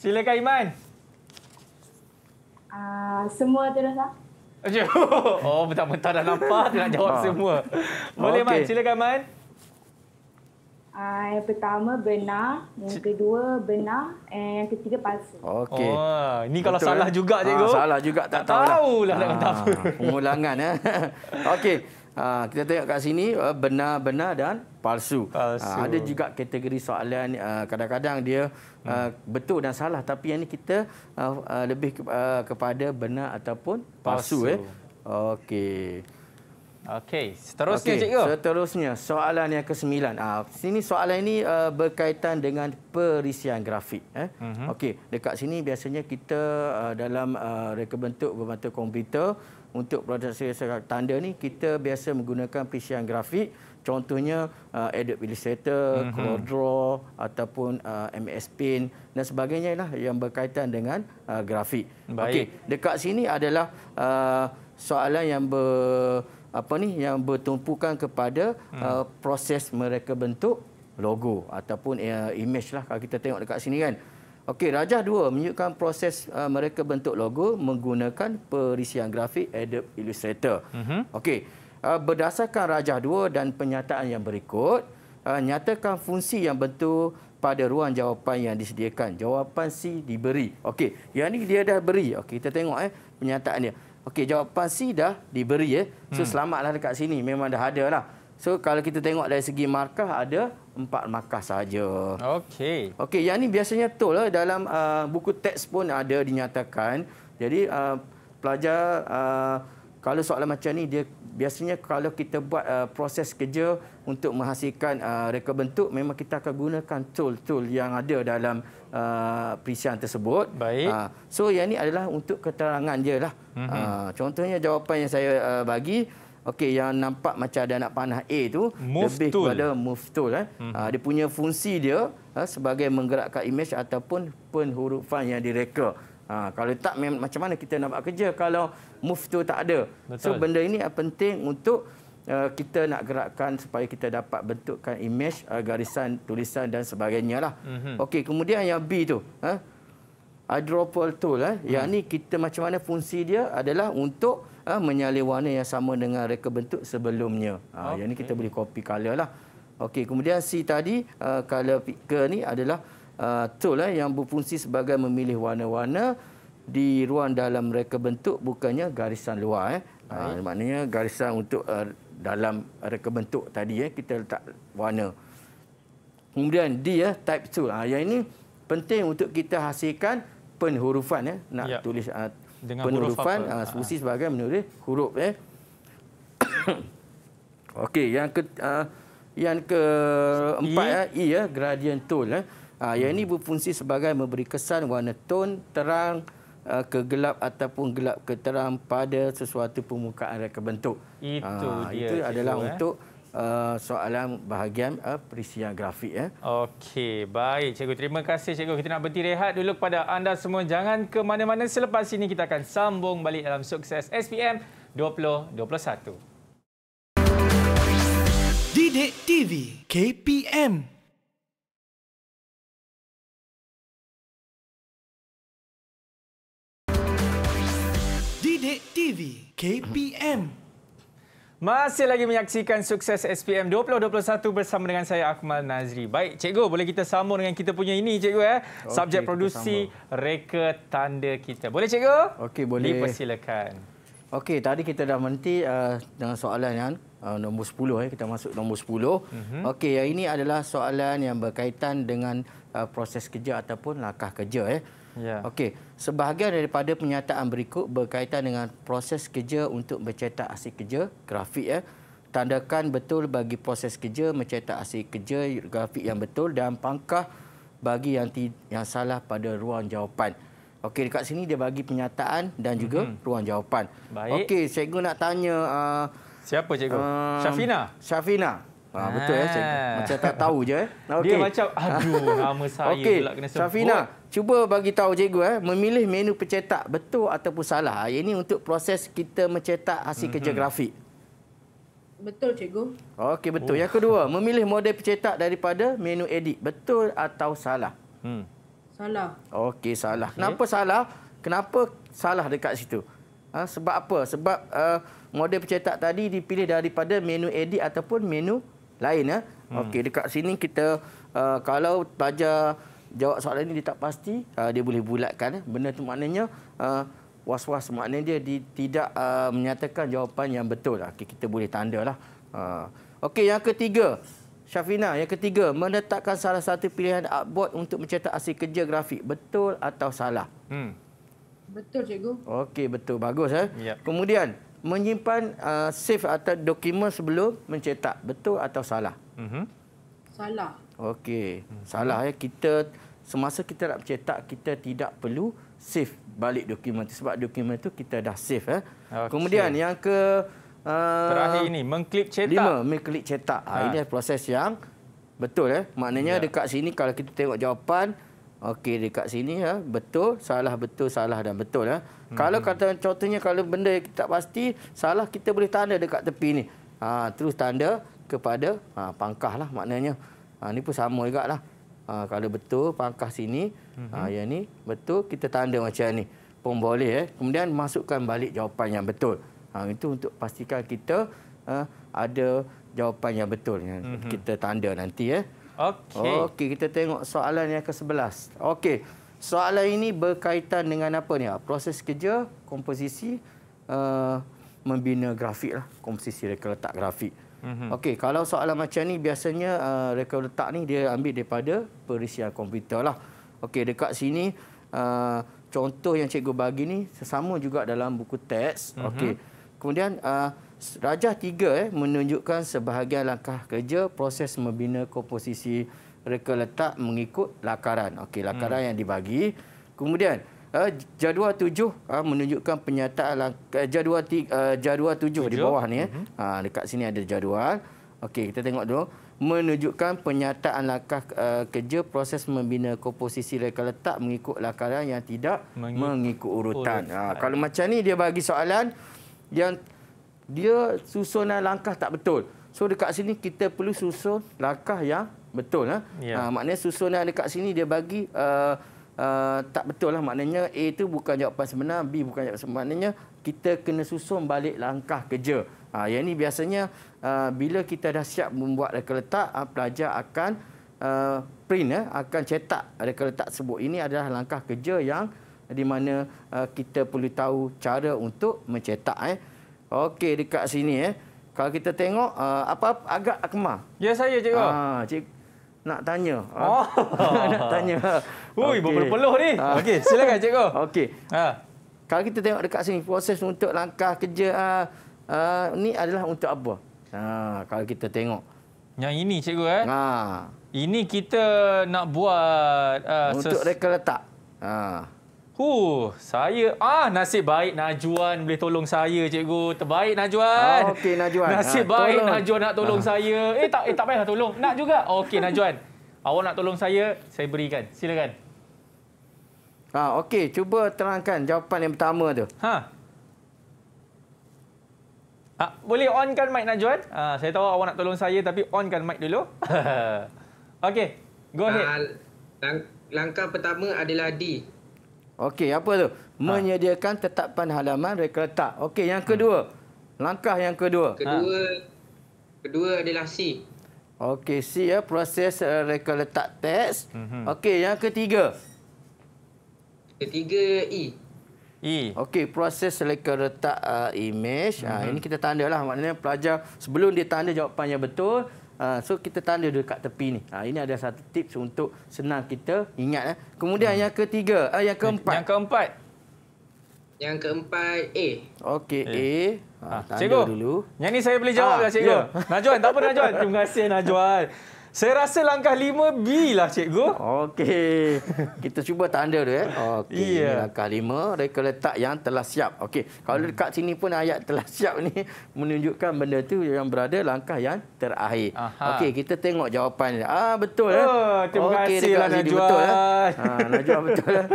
Silakan, Iman. Ah, semua tu dah sah. Oh, betul-betul dah nampak dia nak jawab ah. semua. Boleh okay. Ah, Man, silakan Man. Uh, yang pertama benar, yang kedua benar, and yang ketiga palsu. Okey. Oh, ini kalau Betul, salah eh? juga cikgu. Ha, salah juga tak, tahu lah. Tahu lah nak Pengulangan. Eh? Okey. Ah, kita tengok kat sini benar-benar uh, dan palsu. palsu. Uh, ada juga kategori soalan ah, kadang-kadang dia uh, betul dan salah tapi yang ini kita lebih kepada benar ataupun palsu, palsu. eh. Okey. Okey, seterusnya okay. cikgu. Seterusnya soalan yang ke-9. Ah, sini soalan ini berkaitan dengan perisian grafik eh. Uh mhm. -huh. Okey, dekat sini biasanya kita dalam reka bentuk bermata komputer untuk produksi tanda ni kita biasa menggunakan PC grafik contohnya uh, Adobe Illustrator, mm-hmm. Color Draw ataupun uh, MS Paint dan sebagainya lah yang berkaitan dengan uh, grafik. Okey, dekat sini adalah uh, soalan yang ber apa ni yang bertumpukan kepada mm. uh, proses mereka bentuk logo ataupun uh, image lah kalau kita tengok dekat sini kan. Okey, Rajah 2 menunjukkan proses uh, mereka bentuk logo menggunakan perisian grafik Adobe Illustrator. Uh-huh. Okey, uh, berdasarkan Rajah 2 dan penyataan yang berikut, uh, nyatakan fungsi yang betul pada ruang jawapan yang disediakan. Jawapan C diberi. Okey, yang ini dia dah beri. Okey, kita tengok eh penyataan dia. Okey, jawapan C dah diberi eh. So hmm. selamatlah dekat sini memang dah ada lah. So kalau kita tengok dari segi markah ada empat markah saja. Okey. Okey, yang ni biasanya betul lah eh, dalam uh, buku teks pun ada dinyatakan. Jadi uh, pelajar uh, kalau soalan macam ni dia biasanya kalau kita buat uh, proses kerja untuk menghasilkan uh, reka bentuk memang kita akan gunakan tool-tool yang ada dalam uh, perisian tersebut. Baik. Uh, so yang ini adalah untuk keterangan jelah. Mm -hmm. uh, contohnya jawapan yang saya uh, bagi okey yang nampak macam ada anak panah A itu move lebih tool. kepada move tool eh. Hmm. dia punya fungsi dia ah, sebagai menggerakkan image ataupun penhurufan yang direka. Ha, kalau tak macam mana kita nak buat kerja kalau move tool tak ada. Betul. So benda ini penting untuk kita nak gerakkan supaya kita dapat bentukkan image garisan tulisan dan sebagainya lah. Hmm. Okey kemudian yang B itu, ha, Adropol tool eh. Yang hmm. ni kita macam mana fungsi dia adalah untuk uh, menyalih warna yang sama dengan reka bentuk sebelumnya. Ah, okay. yang ini kita boleh copy color lah. Okey, kemudian C tadi, uh, ah, color picker ni adalah uh, tool eh, yang berfungsi sebagai memilih warna-warna di ruang dalam reka bentuk bukannya garisan luar. Eh. Uh, maknanya garisan untuk uh, dalam reka bentuk tadi, eh, kita letak warna. Kemudian D, eh, type tool. Uh, yang ini penting untuk kita hasilkan penhurufan. Eh. Nak yep. Ya. tulis uh, dengan penurufan huruf fungsi ah, ah. sebagai menulis huruf eh. Okey, yang ke uh, yang ke empat ya, e. eh, gradient tone eh. Ah, yang ini berfungsi sebagai memberi kesan warna tone terang uh, ke gelap ataupun gelap ke terang pada sesuatu permukaan reka bentuk. Itu ah, dia. Itu adalah itu, eh. untuk eh. Eh, soalan bahagian uh, perisian grafik. Eh. Okey, baik. Cikgu, terima kasih. Cikgu. Kita nak berhenti rehat dulu kepada anda semua. Jangan ke mana-mana. Selepas ini kita akan sambung balik dalam sukses SPM 2021. Didik TV KPM Didik TV KPM masih lagi menyaksikan sukses SPM 2021 bersama dengan saya Akmal Nazri. Baik, cikgu, boleh kita sambung dengan kita punya ini, cikgu eh? Subjek produksi reka tanda kita. Boleh cikgu? Okey, boleh. Dipersilakan. Okey, tadi kita dah menti uh, eh, dengan soalan yang uh, nombor 10 eh. Kita masuk nombor 10. Uh-huh. Mhm. Okey, ini adalah soalan yang berkaitan dengan uh, proses kerja ataupun langkah kerja eh. Ya. Okey, sebahagian daripada penyataan berikut berkaitan dengan proses kerja untuk mencetak hasil kerja grafik ya. Tandakan betul bagi proses kerja mencetak hasil kerja grafik yang betul dan pangkah bagi yang ti, yang salah pada ruang jawapan. Okey, dekat sini dia bagi penyataan dan juga mm-hmm. ruang jawapan. Okey, cikgu nak tanya uh, siapa cikgu? Uh, Syafina. Syafina. Ha, betul ya. Macam, ah. macam tak tahu je. Eh. Okay. Dia macam, aduh, nama saya okay. pula kena sebut. Safina, cuba bagi tahu cikgu. Eh, memilih menu pencetak betul ataupun salah. Ah, ini untuk proses kita mencetak hasil mm -hmm. kerja grafik. Betul, cikgu. Okey, betul. Oh. Yang kedua, memilih model pencetak daripada menu edit. Betul atau salah? Hmm. Salah. Okey, salah. Okay. Kenapa salah? Kenapa salah dekat situ? Ha, sebab apa? Sebab... Uh, model pencetak tadi dipilih daripada menu edit ataupun menu lain ya. Hmm. Okey dekat sini kita uh, kalau pelajar jawab soalan ini dia tak pasti uh, dia boleh bulatkan ya. Benda tu maknanya uh, was-was maknanya dia, dia tidak uh, menyatakan jawapan yang betul. Lah. Okey kita boleh tandalah. Uh. Okey yang ketiga Syafina, yang ketiga, menetapkan salah satu pilihan artboard untuk mencetak hasil kerja grafik. Betul atau salah? Hmm. Betul, cikgu. Okey, betul. Bagus. Eh? Yep. Ya. Kemudian, menyimpan uh, save atau dokumen sebelum mencetak betul atau salah? Mm-hmm. Salah. Okey, mm-hmm. salah ya kita semasa kita nak mencetak kita tidak perlu save balik dokumen itu sebab dokumen itu kita dah save ya. Okay. Kemudian yang ke uh, terakhir ini mengklip cetak. Lima mengklip cetak. Ha. Ha, ini proses yang betul ya. Maknanya yeah. dekat sini kalau kita tengok jawapan Okey dekat sini ya betul salah betul salah dan betul ya. Hmm. Kalau kata contohnya kalau benda yang tak pasti salah kita boleh tanda dekat tepi ni. Ha, terus tanda kepada ha, pangkah lah maknanya. Ha, ni pun sama juga lah. Ha, kalau betul pangkah sini ha, hmm. ha, yang ni betul kita tanda macam ni pun boleh. Eh. Kemudian masukkan balik jawapan yang betul. Ha, itu untuk pastikan kita ha, ada jawapan yang betul yang hmm. kita tanda nanti ya. Eh. Okey. Okey, kita tengok soalan yang ke-11. Okey. Soalan ini berkaitan dengan apa ni? Ah, proses kerja komposisi uh, membina grafik lah. Komposisi reka letak grafik. Mm -hmm. Okey, kalau soalan macam ni biasanya uh, reka letak ni dia ambil daripada perisian komputer lah. Okey, dekat sini uh, contoh yang cikgu bagi ni sama juga dalam buku teks. Mm -hmm. Okey. Kemudian uh, Rajah tiga eh, menunjukkan sebahagian langkah kerja proses membina komposisi reka letak mengikut lakaran. Okey, lakaran hmm. yang dibagi. Kemudian uh, jadual 7 uh, eh, menunjukkan penyataan langkah, eh, jadual tiga, uh, jadual 7 di bawah ni eh. Hmm. Uh, dekat sini ada jadual. Okey, kita tengok dulu menunjukkan penyataan langkah uh, kerja proses membina komposisi reka letak mengikut lakaran yang tidak mengikut, mengikut urutan. urutan. Ha, kalau macam ni dia bagi soalan yang dia susunan langkah tak betul. So dekat sini kita perlu susun langkah yang betul. Ha? Yeah. Ha, maknanya susunan dekat sini dia bagi uh, uh, tak betul. Lah. Maknanya A itu bukan jawapan sebenar, B bukan jawapan sebenar. Maknanya kita kena susun balik langkah kerja. Ha, yang ini biasanya uh, bila kita dah siap membuat reka letak, uh, pelajar akan uh, print, uh, akan cetak reka letak sebut. Ini adalah langkah kerja yang di mana uh, kita perlu tahu cara untuk mencetak. Uh. Okey dekat sini eh. Kalau kita tengok uh, apa, apa agak kemar. Ya saya cikgu. Ah cik nak tanya. Oh. Ah, nak tanya. Hui okay. berpeluh ni. Ah. Okey silakan cikgu. Okey. Ha. Ah. Kalau kita tengok dekat sini proses untuk langkah kerja uh, uh, ni adalah untuk apa? Ah kalau kita tengok. Yang ini cikgu eh. Ha. Ah. Ini kita nak buat uh, untuk reka letak. Ah. Huh, saya ah nasib baik Najuan boleh tolong saya cikgu. Terbaik Najuan. Ah, Okey Najuan. Nasib ha, baik tolong. Najuan nak tolong ah. saya. Eh tak eh tak payah tolong. Nak juga. Okey Najuan. Awak nak tolong saya, saya berikan. Silakan. Ah okey, cuba terangkan jawapan yang pertama tu. Ha. Ah, boleh onkan mic Najuan? Ah, saya tahu awak nak tolong saya tapi onkan mic dulu. okey. Go ahead. Ah, lang- langkah pertama adalah D. Okey, apa tu? Ha. Menyediakan tetapan halaman mereka letak. Okey, yang kedua. Langkah yang kedua. Kedua ha. kedua adalah C. Okey, C ya proses mereka eh, letak teks. Mm -hmm. Okey, yang ketiga. Ketiga E. E. Okey, proses mereka letak uh, eh, image. Mm -hmm. ha, mhm. ini kita tandalah maknanya pelajar sebelum dia tanda jawapan yang betul, Ah, so kita tanda dekat tepi ni. Ah, ini ada satu tips untuk senang kita ingat. Eh. Kemudian yang ketiga, ah, yang keempat. Yang keempat. Yang keempat A. Okey, eh. A. Ha, cikgu, dulu. yang ni saya boleh jawab ha, lah cikgu. Yeah. Najwan, tak apa najuan. Terima kasih najuan. Saya rasa langkah 5B lah cikgu. Okey. Kita cuba tanda dia eh. Okey. Yeah. Langkah 5 reka letak yang telah siap. Okey. Kalau hmm. dekat sini pun ayat telah siap ni menunjukkan benda tu yang berada langkah yang terakhir. Okey, kita tengok jawapan dia. Ah betul eh. Oh, terima okay, kasih lah Najwa. Betul, eh? ha, Najwa betul eh.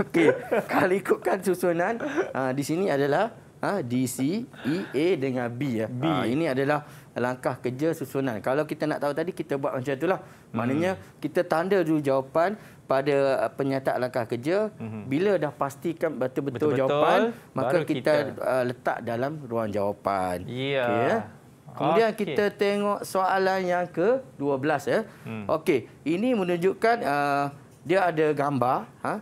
Okey. Kalau ikutkan susunan ha, di sini adalah ha, D C e, dengan B ya. Eh. ini adalah langkah kerja susunan. Kalau kita nak tahu tadi, kita buat macam itulah. Maknanya, hmm. kita tanda dulu jawapan pada uh, penyataan langkah kerja. Hmm. Bila dah pastikan betul-betul jawapan, maka kita, kita uh, letak dalam ruang jawapan. Ya. Okay, ya? Kemudian okay. kita tengok soalan yang ke-12. Ya? Hmm. Okey, ini menunjukkan uh, dia ada gambar. Ha?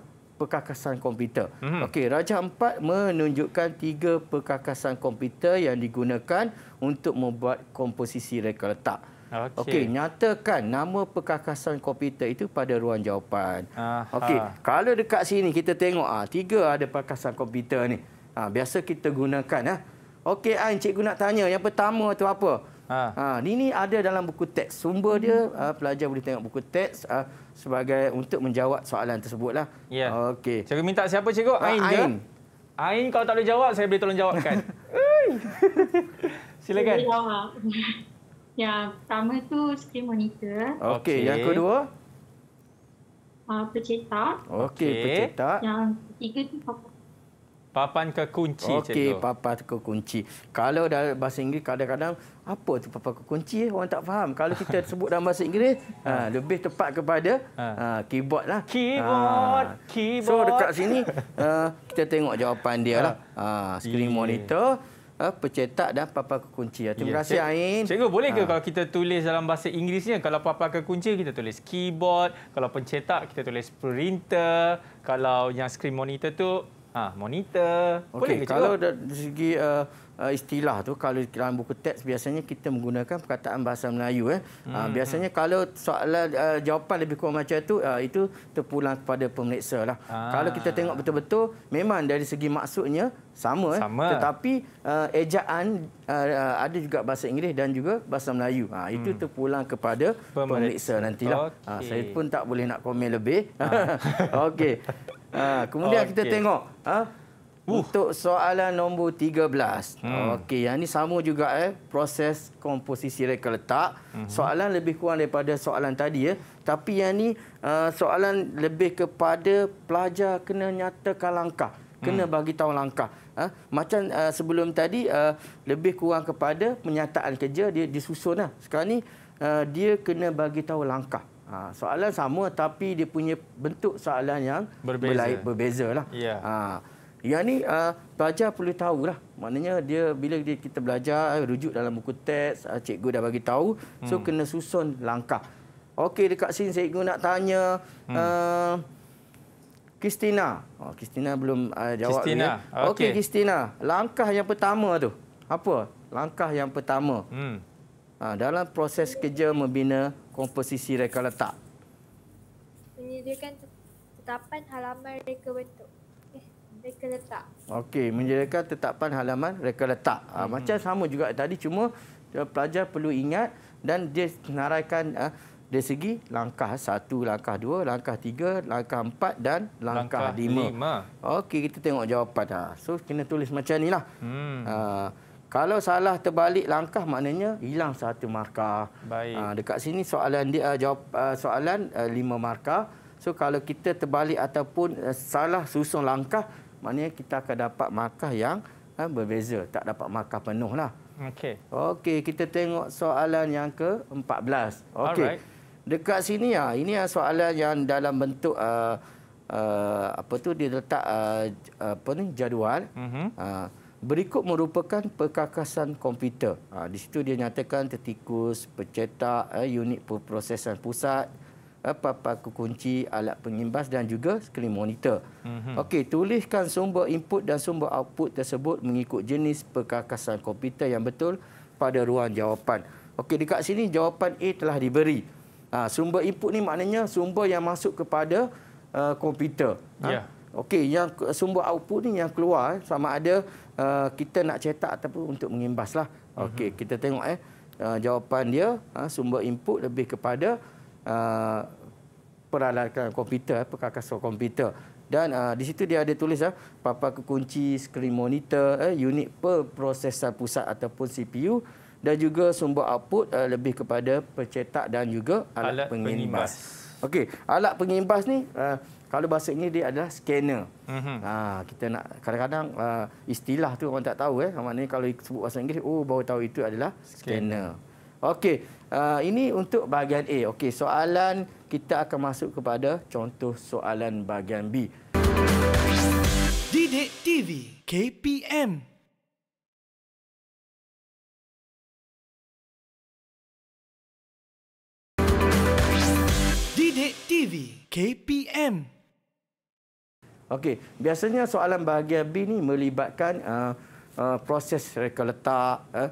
perkakasan komputer. Hmm. Okey, Raja Empat menunjukkan tiga perkakasan komputer yang digunakan untuk membuat komposisi reka letak. Okey, okay, nyatakan nama perkakasan komputer itu pada ruang jawapan. Okey, kalau dekat sini kita tengok ah tiga ada perkakasan komputer ni. Ah biasa kita gunakan ah. Okey, ah cikgu nak tanya yang pertama tu apa? Ha. Ha, ini ada dalam buku teks. Sumber dia, hmm. pelajar boleh tengok buku teks uh, sebagai untuk menjawab soalan tersebutlah. Ya. Okey. Cikgu minta siapa, cikgu? Ha, Ain. Ain. Ain, kalau tak boleh jawab, saya boleh tolong jawabkan. Silakan. Ya, pertama tu screen monitor. Okey. Yang kedua? Uh, ah, pencetak. Okey, okay. pencetak. Yang ketiga tu Papan ke kunci. Okey, papan ke kunci. Kalau dalam bahasa Inggeris kadang-kadang apa tu papan ke kunci? Eh, orang tak faham. Kalau kita sebut dalam bahasa Inggeris, ha, ha lebih tepat kepada ha. ha, keyboard lah. Keyboard, ha. keyboard. So dekat sini ha, kita tengok jawapan dia ha. lah. Ha, screen yeah. monitor. Uh, pencetak dan papan kekunci. Terima ya, kasih, Ain. Cikgu, boleh ke ha. kalau kita tulis dalam bahasa Inggerisnya? Kalau papan kekunci, kita tulis keyboard. Kalau pencetak, kita tulis printer. Kalau yang screen monitor tu ha, monitor. Okey, kalau dari segi uh, uh, istilah tu kalau dalam buku teks biasanya kita menggunakan perkataan bahasa Melayu eh. Ha, hmm. Uh, biasanya hmm. kalau soalan uh, jawapan lebih kurang macam tu uh, itu terpulang kepada pemeriksa lah. Ah. Kalau kita tengok betul-betul memang dari segi maksudnya sama, eh. sama. tetapi uh, ejaan uh, uh, ada juga bahasa Inggeris dan juga bahasa Melayu. Ha, itu hmm. terpulang kepada pemeriksa, pemeriksa nantilah. Okay. Ha, saya pun tak boleh nak komen lebih. Ah. Okey. Ha, kemudian okay. kita tengok ha, uh. untuk soalan nombor 13. Hmm. Okey, yang ini sama juga eh proses komposisi reka letak. Hmm. Soalan lebih kurang daripada soalan tadi ya. Eh. Tapi yang ini uh, eh, soalan lebih kepada pelajar kena nyatakan langkah. Kena hmm. bagi tahu langkah. Ha? Macam uh, sebelum tadi, uh, lebih kurang kepada penyataan kerja, dia disusun. Sekarang ni uh, dia kena bagi tahu langkah. Ha, soalan sama tapi dia punya bentuk soalan yang berbeza. berbeza lah. Yeah. Ha, yang ni uh, pelajar perlu tahu lah. Maknanya dia bila dia, kita belajar ah, rujuk dalam buku teks, ah, cikgu dah bagi tahu, so hmm. kena susun langkah. Okey dekat sini cikgu nak tanya hmm. uh, Christina. Oh, Christina belum uh, jawab. Christina. Okey okay, Christina, langkah yang pertama tu. Apa? Langkah yang pertama. Hmm. Ha, dalam proses kerja membina komposisi reka letak? Eh, menyediakan tetapan halaman reka bentuk. Reka letak. Okey, menjadikan tetapan halaman reka letak. Ha, hmm. Macam sama juga tadi, cuma pelajar perlu ingat dan dia naraikan ha, ah, dari segi langkah satu, langkah dua, langkah tiga, langkah empat dan langkah, langkah lima. lima. Okey, kita tengok jawapan. Ha. So, kena tulis macam inilah. Hmm. Ha, kalau salah terbalik langkah maknanya hilang satu markah. Baik. Ha, dekat sini soalan dia ah, jawab ah, soalan lima markah. So kalau kita terbalik ataupun salah susun langkah maknanya kita akan dapat markah yang uh, berbeza. Tak dapat markah penuh lah. Okey. Okey kita tengok soalan yang ke empat belas. Okey. Dekat sini ya uh, ini uh, soalan yang dalam bentuk uh, uh, apa tu dia letak uh, apa ni jadual. Uh -huh. uh, Berikut merupakan perkakasan komputer. Ha, di situ dia nyatakan tetikus, pencetak, eh, unit perprosesan pusat, eh, papan kunci, alat pengimbas dan juga skrin monitor. Mm-hmm. Okey, tuliskan sumber input dan sumber output tersebut mengikut jenis perkakasan komputer yang betul pada ruang jawapan. Okey, dekat sini jawapan A telah diberi. Ha, sumber input ni maknanya sumber yang masuk kepada uh, komputer. Ha? Ya. Yeah. Okey, yang sumber output ni yang keluar eh, sama ada uh, kita nak cetak ataupun untuk mengimbas lah. Mhm. Okey, uh-huh. kita tengok eh uh, jawapan dia uh, sumber input lebih kepada uh, peralatan komputer, eh, perkakas komputer. Dan uh, di situ dia ada tulis eh, apa papan kekunci, screen monitor, uh, unit perprosesan pusat ataupun CPU dan juga sumber output uh, lebih kepada percetak dan juga alat, alat pengimbas. pengimbas. Okey, alat pengimbas ni uh, kalau bahasa Inggeris dia adalah scanner. Uh-huh. Ha, kita nak kadang-kadang uh, istilah tu orang tak tahu eh. ni kalau sebut bahasa Inggeris, oh baru tahu itu adalah scanner. scanner. Okey, uh, ini untuk bahagian A. Okey, soalan kita akan masuk kepada contoh soalan bahagian B. Didik TV KPM Didik TV KPM Okey, biasanya soalan bahagia B ni melibatkan uh, uh, proses reka letak, eh, uh,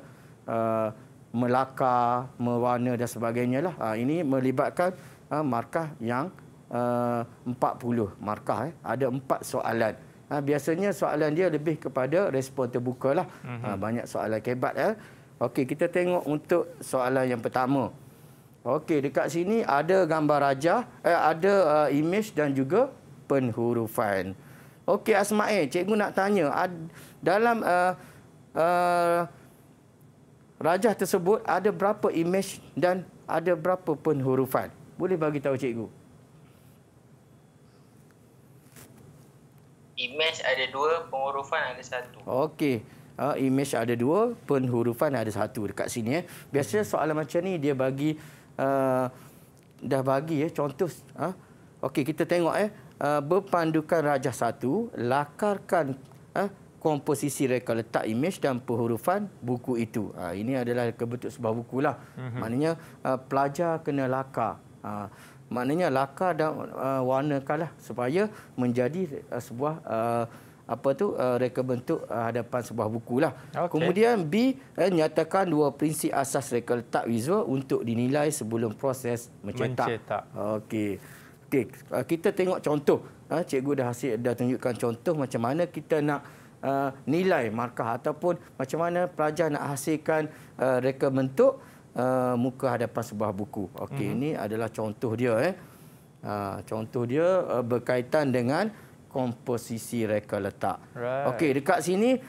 uh, melaka, mewarna dan sebagainya lah. Uh, ini melibatkan uh, markah yang uh, empat puluh markah. Eh. Ada empat soalan. Uh, biasanya soalan dia lebih kepada respon terbuka lah. Uh-huh. Uh, banyak soalan kebat. Eh. Okey, kita tengok untuk soalan yang pertama. Okey, dekat sini ada gambar raja, eh, ada uh, image dan juga penhurufan. Okey Asmael, cikgu nak tanya dalam uh, uh, rajah tersebut ada berapa image dan ada berapa penhurufan? Boleh bagi tahu cikgu? Image ada dua, penghurufan ada satu. Okey. Uh, image ada dua, penhurufan ada satu dekat sini. Eh. Biasanya soalan macam ni dia bagi, uh, dah bagi ya eh, contoh. Uh. Okey, kita tengok. Eh. Eh, berpandukan rajah satu, lakarkan uh, komposisi reka letak imej dan perhurufan buku itu. Uh, ini adalah kebetul sebuah buku. Uh -huh. Mhm. Maknanya uh, pelajar kena lakar. Uh, maknanya lakar dan uh, warnakanlah supaya menjadi uh, sebuah uh, apa tu uh, reka bentuk uh, hadapan sebuah bukulah. Okay. Kemudian B eh, nyatakan dua prinsip asas reka letak visual untuk dinilai sebelum proses mencetak. mencetak. Okey penting. Uh, kita tengok contoh. Uh, cikgu dah, hasil, dah tunjukkan contoh macam mana kita nak uh, nilai markah ataupun macam mana pelajar nak hasilkan uh, reka bentuk uh, muka hadapan sebuah buku. Okey, -hmm. Ini adalah contoh dia. Eh. Ha, contoh dia berkaitan dengan komposisi reka letak. Right. Okey, Dekat sini,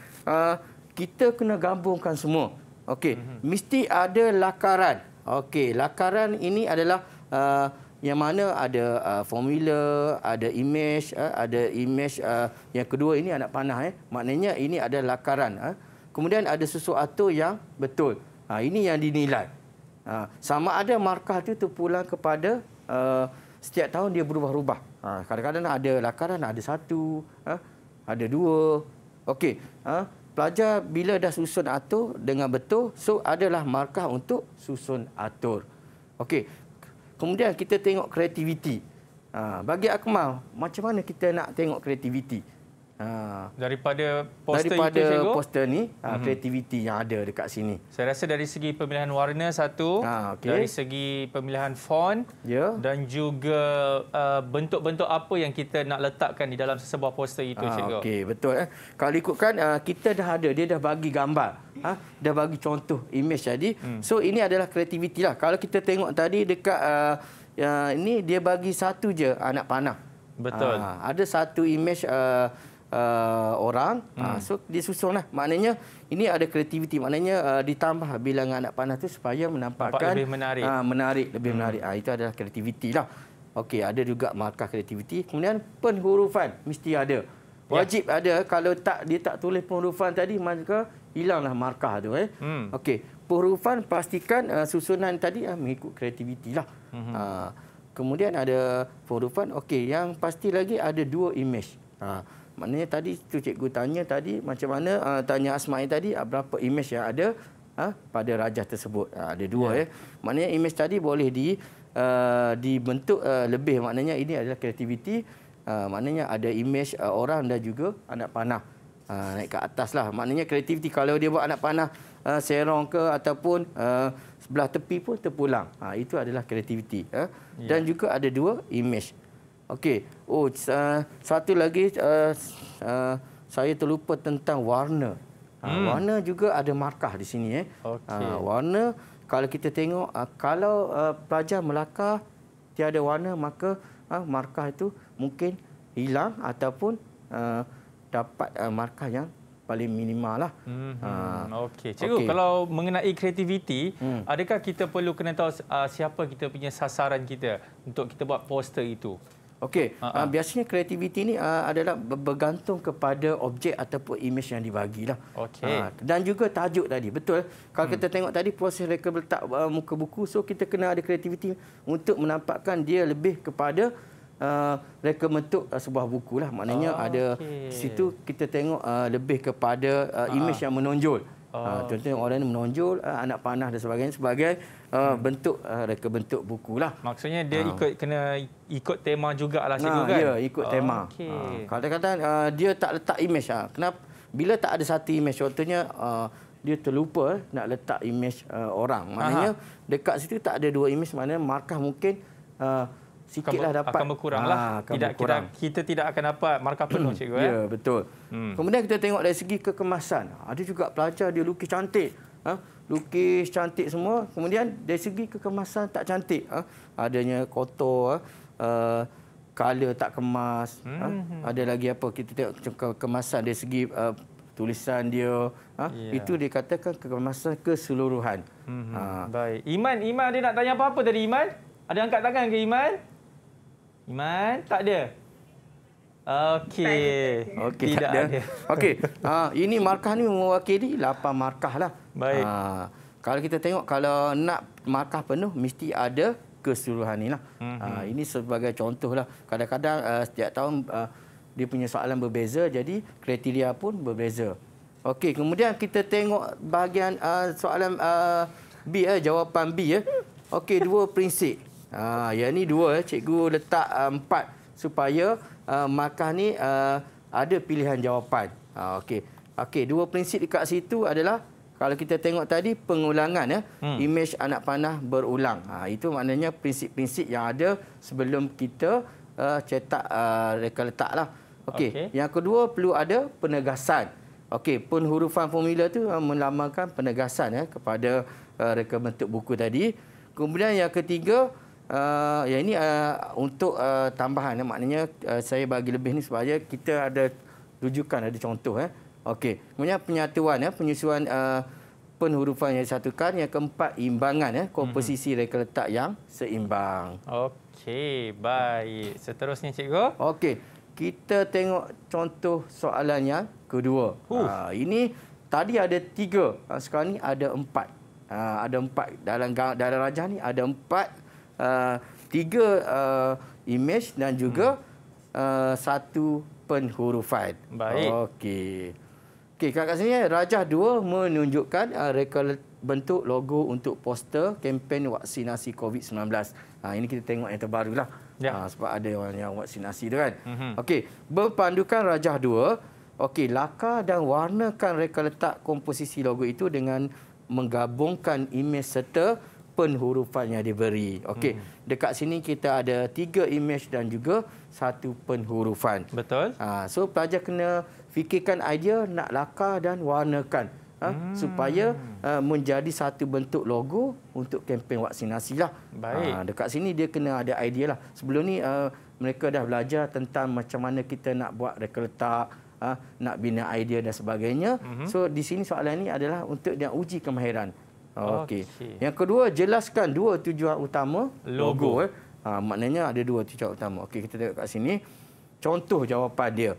kita kena gabungkan semua. Okey, mm -hmm. Mesti ada lakaran. Okey, lakaran ini adalah uh, yang mana ada uh, formula, ada image, uh, ada image uh, yang kedua ini anak panah. Eh. Maknanya ini ada lakaran. Uh. Kemudian ada sesuatu yang betul. Uh, ini yang dinilai. Uh, sama ada markah itu terpulang kepada uh, setiap tahun dia berubah-ubah. Ha, kadang-kadang uh, ada lakaran, ada satu, uh, ada dua. Okey, uh, pelajar bila dah susun atur dengan betul, so adalah markah untuk susun atur. Okey. Kemudian kita tengok kreativiti. Ha, bagi Akmal, macam mana kita nak tengok kreativiti? Ha. Daripada poster itu, cikgu? poster ni, mm-hmm. yang ada dekat sini. Saya rasa dari segi pemilihan warna satu, ha, okay. dari segi pemilihan font yeah. dan juga uh, bentuk-bentuk apa yang kita nak letakkan di dalam sebuah poster itu, ha, cikgu. Okey, betul. Eh. Kalau ikutkan, uh, kita dah ada. Dia dah bagi gambar. Ha? Dah bagi contoh, image tadi. Mm. So, ini adalah kreativiti lah. Kalau kita tengok tadi dekat uh, uh, ini, dia bagi satu je anak panah. Betul. Ha, ada satu image... Uh, uh, orang. Hmm. Uh, so dia susunlah. Maknanya ini ada kreativiti. Maknanya uh, ditambah bilangan anak panah tu supaya menampakkan lebih menarik. Uh, menarik, lebih hmm. menarik. Uh, itu adalah kreativiti lah. Okey, ada juga markah kreativiti. Kemudian penhurufan mesti ada. Ya. Wajib ya. ada. Kalau tak dia tak tulis penhurufan tadi maka hilanglah markah tu eh. Hmm. Okey, penhurufan pastikan uh, susunan tadi uh, mengikut kreativiti lah. Hmm. Uh, kemudian ada penhurufan okey yang pasti lagi ada dua image. Uh, Maknanya tadi tu cikgu tanya tadi macam mana uh, tanya Asma'i tadi uh, berapa imej yang ada uh, pada rajah tersebut. Uh, ada dua ya. Yeah. Eh. Maknanya imej tadi boleh di uh, dibentuk uh, lebih maknanya ini adalah kreativiti uh, maknanya ada imej uh, orang dan juga anak panah uh, naik ke atas lah. Maknanya kreativiti kalau dia buat anak panah uh, serong ke ataupun uh, sebelah tepi pun terpulang. Uh, itu adalah kreativiti. Uh. Yeah. Dan juga ada dua imej. Okey. Oh, uh, satu lagi uh, uh, saya terlupa tentang warna. Ha, hmm. Warna juga ada markah di sini. Eh. Okay. Uh, ha, warna, kalau kita tengok, uh, kalau uh, pelajar Melaka tiada warna, maka uh, markah itu mungkin hilang ataupun uh, dapat uh, markah yang paling minimal. Lah. Hmm. Uh, ha. hmm, okay. Cikgu, okay. kalau mengenai kreativiti, hmm. adakah kita perlu kena tahu uh, siapa kita punya sasaran kita untuk kita buat poster itu? Okey, uh-huh. uh, biasanya kreativiti ni uh, adalah bergantung kepada objek ataupun imej yang dibagilah. Okey. Uh, dan juga tajuk tadi. Betul. Kalau hmm. kita tengok tadi proses mereka letak uh, muka buku, so kita kena ada kreativiti untuk menampakkan dia lebih kepada Uh, mereka bentuk uh, sebuah buku lah. Maknanya oh, ada okay. situ kita tengok uh, lebih kepada uh, uh-huh. yang menonjol. Oh, uh, contohnya okay. orang yang menonjol, uh, anak panah dan sebagainya sebagai uh, bentuk uh, ah, reka bentuk buku lah. Maksudnya dia uh. ikut kena ikut tema jugalah cikgu uh, kan? Ya, ikut tema. Okay. Uh, kadang-kadang uh, dia tak letak imej. Uh. Kenapa? Bila tak ada satu imej, contohnya uh, dia terlupa eh, nak letak imej uh, orang. Maknanya Aha. dekat situ tak ada dua imej, maknanya markah mungkin... Uh, Sikitlah dapat. Akan berkuranglah. Ha, tidak, berkurang. kita, kita tidak akan dapat markah penuh, cikgu. Eh? Ya, betul. Hmm. Kemudian kita tengok dari segi kekemasan. Ada juga pelajar dia lukis cantik. Ha? lukis cantik semua kemudian dari segi kekemasan tak cantik ha? adanya kotor ha? uh, color tak kemas ha? hmm. ha? ada lagi apa kita tengok kemasan dari segi uh, tulisan dia ha? yeah. itu dikatakan kekemasan keseluruhan hmm. ha. baik iman iman dia nak tanya apa-apa tadi iman ada angkat tangan ke iman iman tak ada Okey. tidak tak ada. Okey. Ha ini markah ni mewakili 8 markah lah. Baik. Ha kalau kita tengok kalau nak markah penuh mesti ada keseluruhan ni lah. Ha mhm. ini sebagai contoh lah. Kadang-kadang uh, setiap tahun uh, dia punya soalan berbeza jadi kriteria pun berbeza. Okey, kemudian kita tengok bahagian uh, soalan uh, B eh, jawapan B ya. Eh. Okey, dua prinsip. Ha yang ni dua eh. cikgu letak uh, empat supaya Ah, Makkah ni uh, ada pilihan jawapan. Uh, okey. Okey, dua prinsip dekat situ adalah kalau kita tengok tadi pengulangan ya, hmm. image anak panah berulang. Ha, itu maknanya prinsip-prinsip yang ada sebelum kita uh, cetak uh, reka letaklah. Okey, okay. yang kedua perlu ada penegasan. Okey, hurufan formula tu uh, melambangkan penegasan ya kepada uh, reka bentuk buku tadi. Kemudian yang ketiga uh, ya ini uh, untuk uh, tambahan ya, maknanya uh, saya bagi lebih ini supaya kita ada rujukan ada contoh eh. Okey. Kemudian penyatuan ya penyusuan uh, penhurufan yang disatukan yang keempat imbangan ya komposisi mm-hmm. reka letak yang seimbang. Okey, baik. Seterusnya cikgu. Okey. Kita tengok contoh soalan yang kedua. Uh. ini tadi ada tiga, sekarang ni ada empat. Ha, ada empat dalam dalam rajah ni ada empat uh, tiga uh, image dan juga hmm. uh, satu penhurufan. Baik. Okey. Okey, kat sini eh, rajah dua menunjukkan uh, rekod bentuk logo untuk poster kempen vaksinasi COVID-19. Ha, ah, ini kita tengok yang terbarulah. Ya. Ha, sebab ada orang yang vaksinasi tu kan. Mm-hmm. Okey, berpandukan rajah dua, okey, lakar dan warnakan reka letak komposisi logo itu dengan menggabungkan imej serta penhurufan yang diberi. Okey, hmm. dekat sini kita ada tiga image dan juga satu penhurufan. Betul. Ha, so pelajar kena fikirkan idea nak lakar dan warnakan ha, hmm. supaya uh, menjadi satu bentuk logo untuk kempen vaksinasi lah. Baik. Ha, dekat sini dia kena ada idea lah. Sebelum ni uh, mereka dah belajar tentang macam mana kita nak buat reka letak, ha, nak bina idea dan sebagainya. Hmm. So di sini soalan ni adalah untuk dia uji kemahiran. Okey. Okay. Yang kedua, jelaskan dua tujuan utama logo. logo eh. ha, maknanya ada dua tujuan utama. Okey, kita tengok kat sini. Contoh jawapan dia.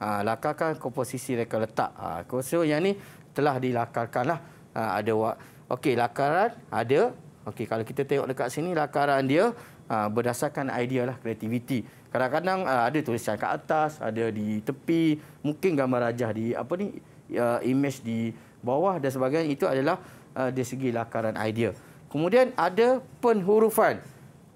Ha, lakarkan komposisi mereka letak. Ha, so, yang ini telah dilakarkan lah. Ha, ada wak. Okey, lakaran ada. Okey, kalau kita tengok dekat sini, lakaran dia ha, berdasarkan idea lah, kreativiti. Kadang-kadang ha, ada tulisan kat atas, ada di tepi, mungkin gambar rajah di apa ni, uh, image di bawah dan sebagainya. Itu adalah uh, dari segi lakaran idea. Kemudian ada penhurufan.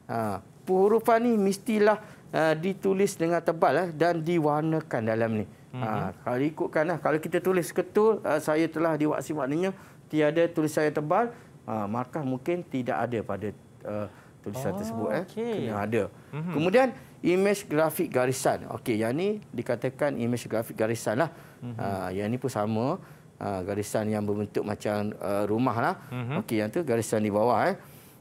Uh, penhurufan ni mestilah uh, ditulis dengan tebal uh, dan diwarnakan dalam ni. Mm-hmm. Uh, kalau ikutkan, uh, kalau kita tulis ketul, uh, saya telah diwaksi maknanya tiada tulis saya tebal, uh, ha, markah mungkin tidak ada pada uh, tulisan oh, tersebut. Uh, Kena ada. Mm-hmm. Kemudian, imej grafik garisan. Okey, yang ni dikatakan imej grafik garisan lah. Mm-hmm. Uh, yang ni pun sama. Uh, Ah, garisan yang berbentuk macam ah, rumah lah. Mm-hmm. Okey, yang tu garisan di bawah. Eh.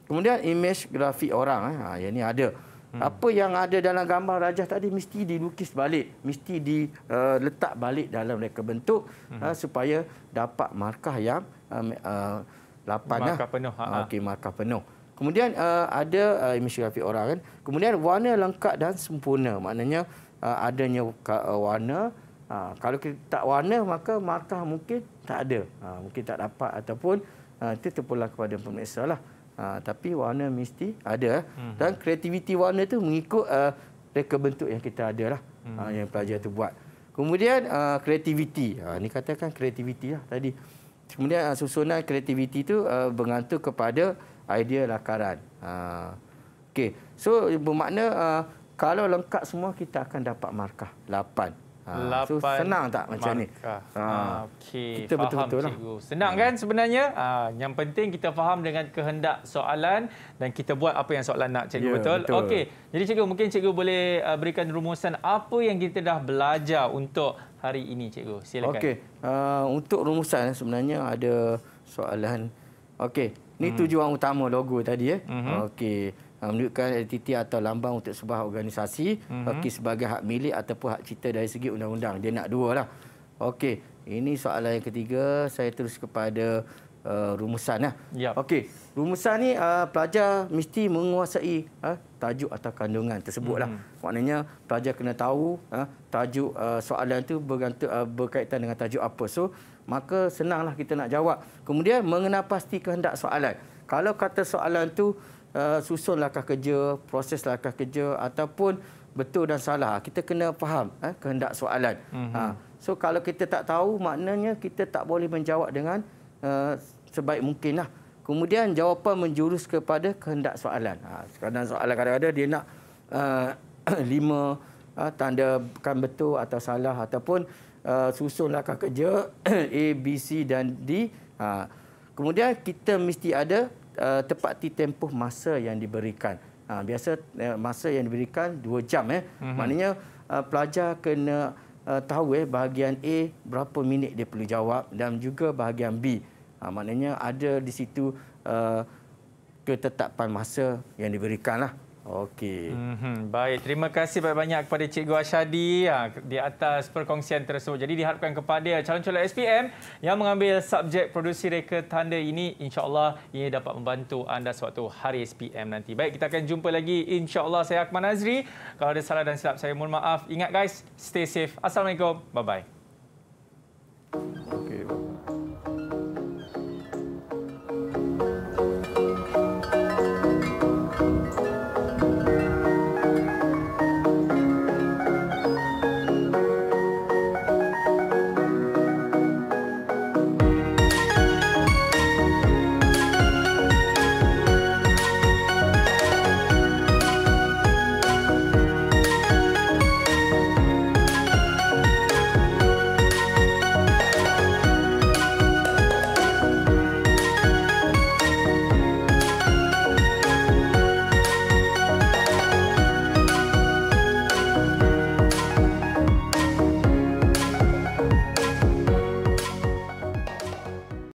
Kemudian imej grafik orang. Eh. Ha, yang ni ada. Hmm. Apa yang ada dalam gambar rajah tadi mesti dilukis balik, mesti diletak uh, balik dalam reka bentuk hmm. uh, supaya dapat markah yang uh, uh, lapan. Lah. Markah lah. penuh. Uh, Okey, markah penuh. Kemudian uh, ada uh, imej grafik orang kan. Kemudian warna lengkap dan sempurna. Maknanya uh, adanya warna Ha, kalau kita tak warna maka markah mungkin tak ada. Ha, mungkin tak dapat ataupun ha, itu terpulang kepada pemeriksa lah. Ha, tapi warna mesti ada hmm. dan kreativiti warna itu mengikut uh, reka bentuk yang kita ada lah hmm. yang pelajar tu buat. Kemudian uh, kreativiti. Ha, ni katakan kreativiti lah tadi. Kemudian uh, susunan kreativiti tu uh, bergantung kepada idea lakaran. Ha, okay. So bermakna uh, kalau lengkap semua kita akan dapat markah lapan. Ha, ah, so senang tak macam ni? Ha. Okey. Kita betul-betul lah. Senang kan sebenarnya? Ha, yang penting kita faham dengan kehendak soalan dan kita buat apa yang soalan nak cikgu yeah, betul. betul. Okey. Jadi cikgu mungkin cikgu boleh berikan rumusan apa yang kita dah belajar untuk hari ini cikgu. Silakan. Okey. Uh, untuk rumusan sebenarnya ada soalan. Okey. ini hmm. tujuan utama logo tadi eh. Mm -hmm. Okey uh, menunjukkan entiti atau lambang untuk sebuah organisasi mm-hmm. okay, sebagai hak milik ataupun hak cipta dari segi undang-undang. Dia nak dua lah. Okey, ini soalan yang ketiga. Saya terus kepada uh, rumusan. Lah. Yep. Okey, rumusan ni uh, pelajar mesti menguasai uh, tajuk atau kandungan tersebut. Mm-hmm. Lah. Mhm. Maknanya pelajar kena tahu uh, tajuk uh, soalan itu berganti, uh, berkaitan dengan tajuk apa. So, maka senanglah kita nak jawab. Kemudian mengenal pasti kehendak soalan. Kalau kata soalan tu Eh, susun langkah kerja, proses langkah kerja ataupun betul dan salah. Kita kena faham eh, kehendak soalan. Mm-hmm. Ha. So kalau kita tak tahu maknanya kita tak boleh menjawab dengan uh, sebaik mungkin lah. Kemudian jawapan menjurus kepada kehendak soalan. Ha. Kadang soalan kadang-kadang dia nak uh, lima uh, tanda kan betul atau salah ataupun uh, susun langkah kerja A, B, C dan D. Ha. Kemudian kita mesti ada uh, eh, tepati tempoh masa yang diberikan. Uh, biasa uh, masa yang diberikan 2 jam eh. Mm-hmm. Maknanya uh, pelajar kena uh, tahu eh bahagian A berapa minit dia perlu jawab dan juga bahagian B. Uh, maknanya ada di situ uh, ketetapan masa yang diberikan lah. Okey. Mm-hmm. Baik, terima kasih banyak-banyak kepada Cikgu Ashadi ya, di atas perkongsian tersebut. Jadi diharapkan kepada calon-calon SPM yang mengambil subjek produksi reka tanda ini, insya-Allah ia dapat membantu anda suatu hari SPM nanti. Baik, kita akan jumpa lagi insya-Allah saya Akman Azri. Kalau ada salah dan silap saya mohon maaf. Ingat guys, stay safe. Assalamualaikum. Bye bye. Okay.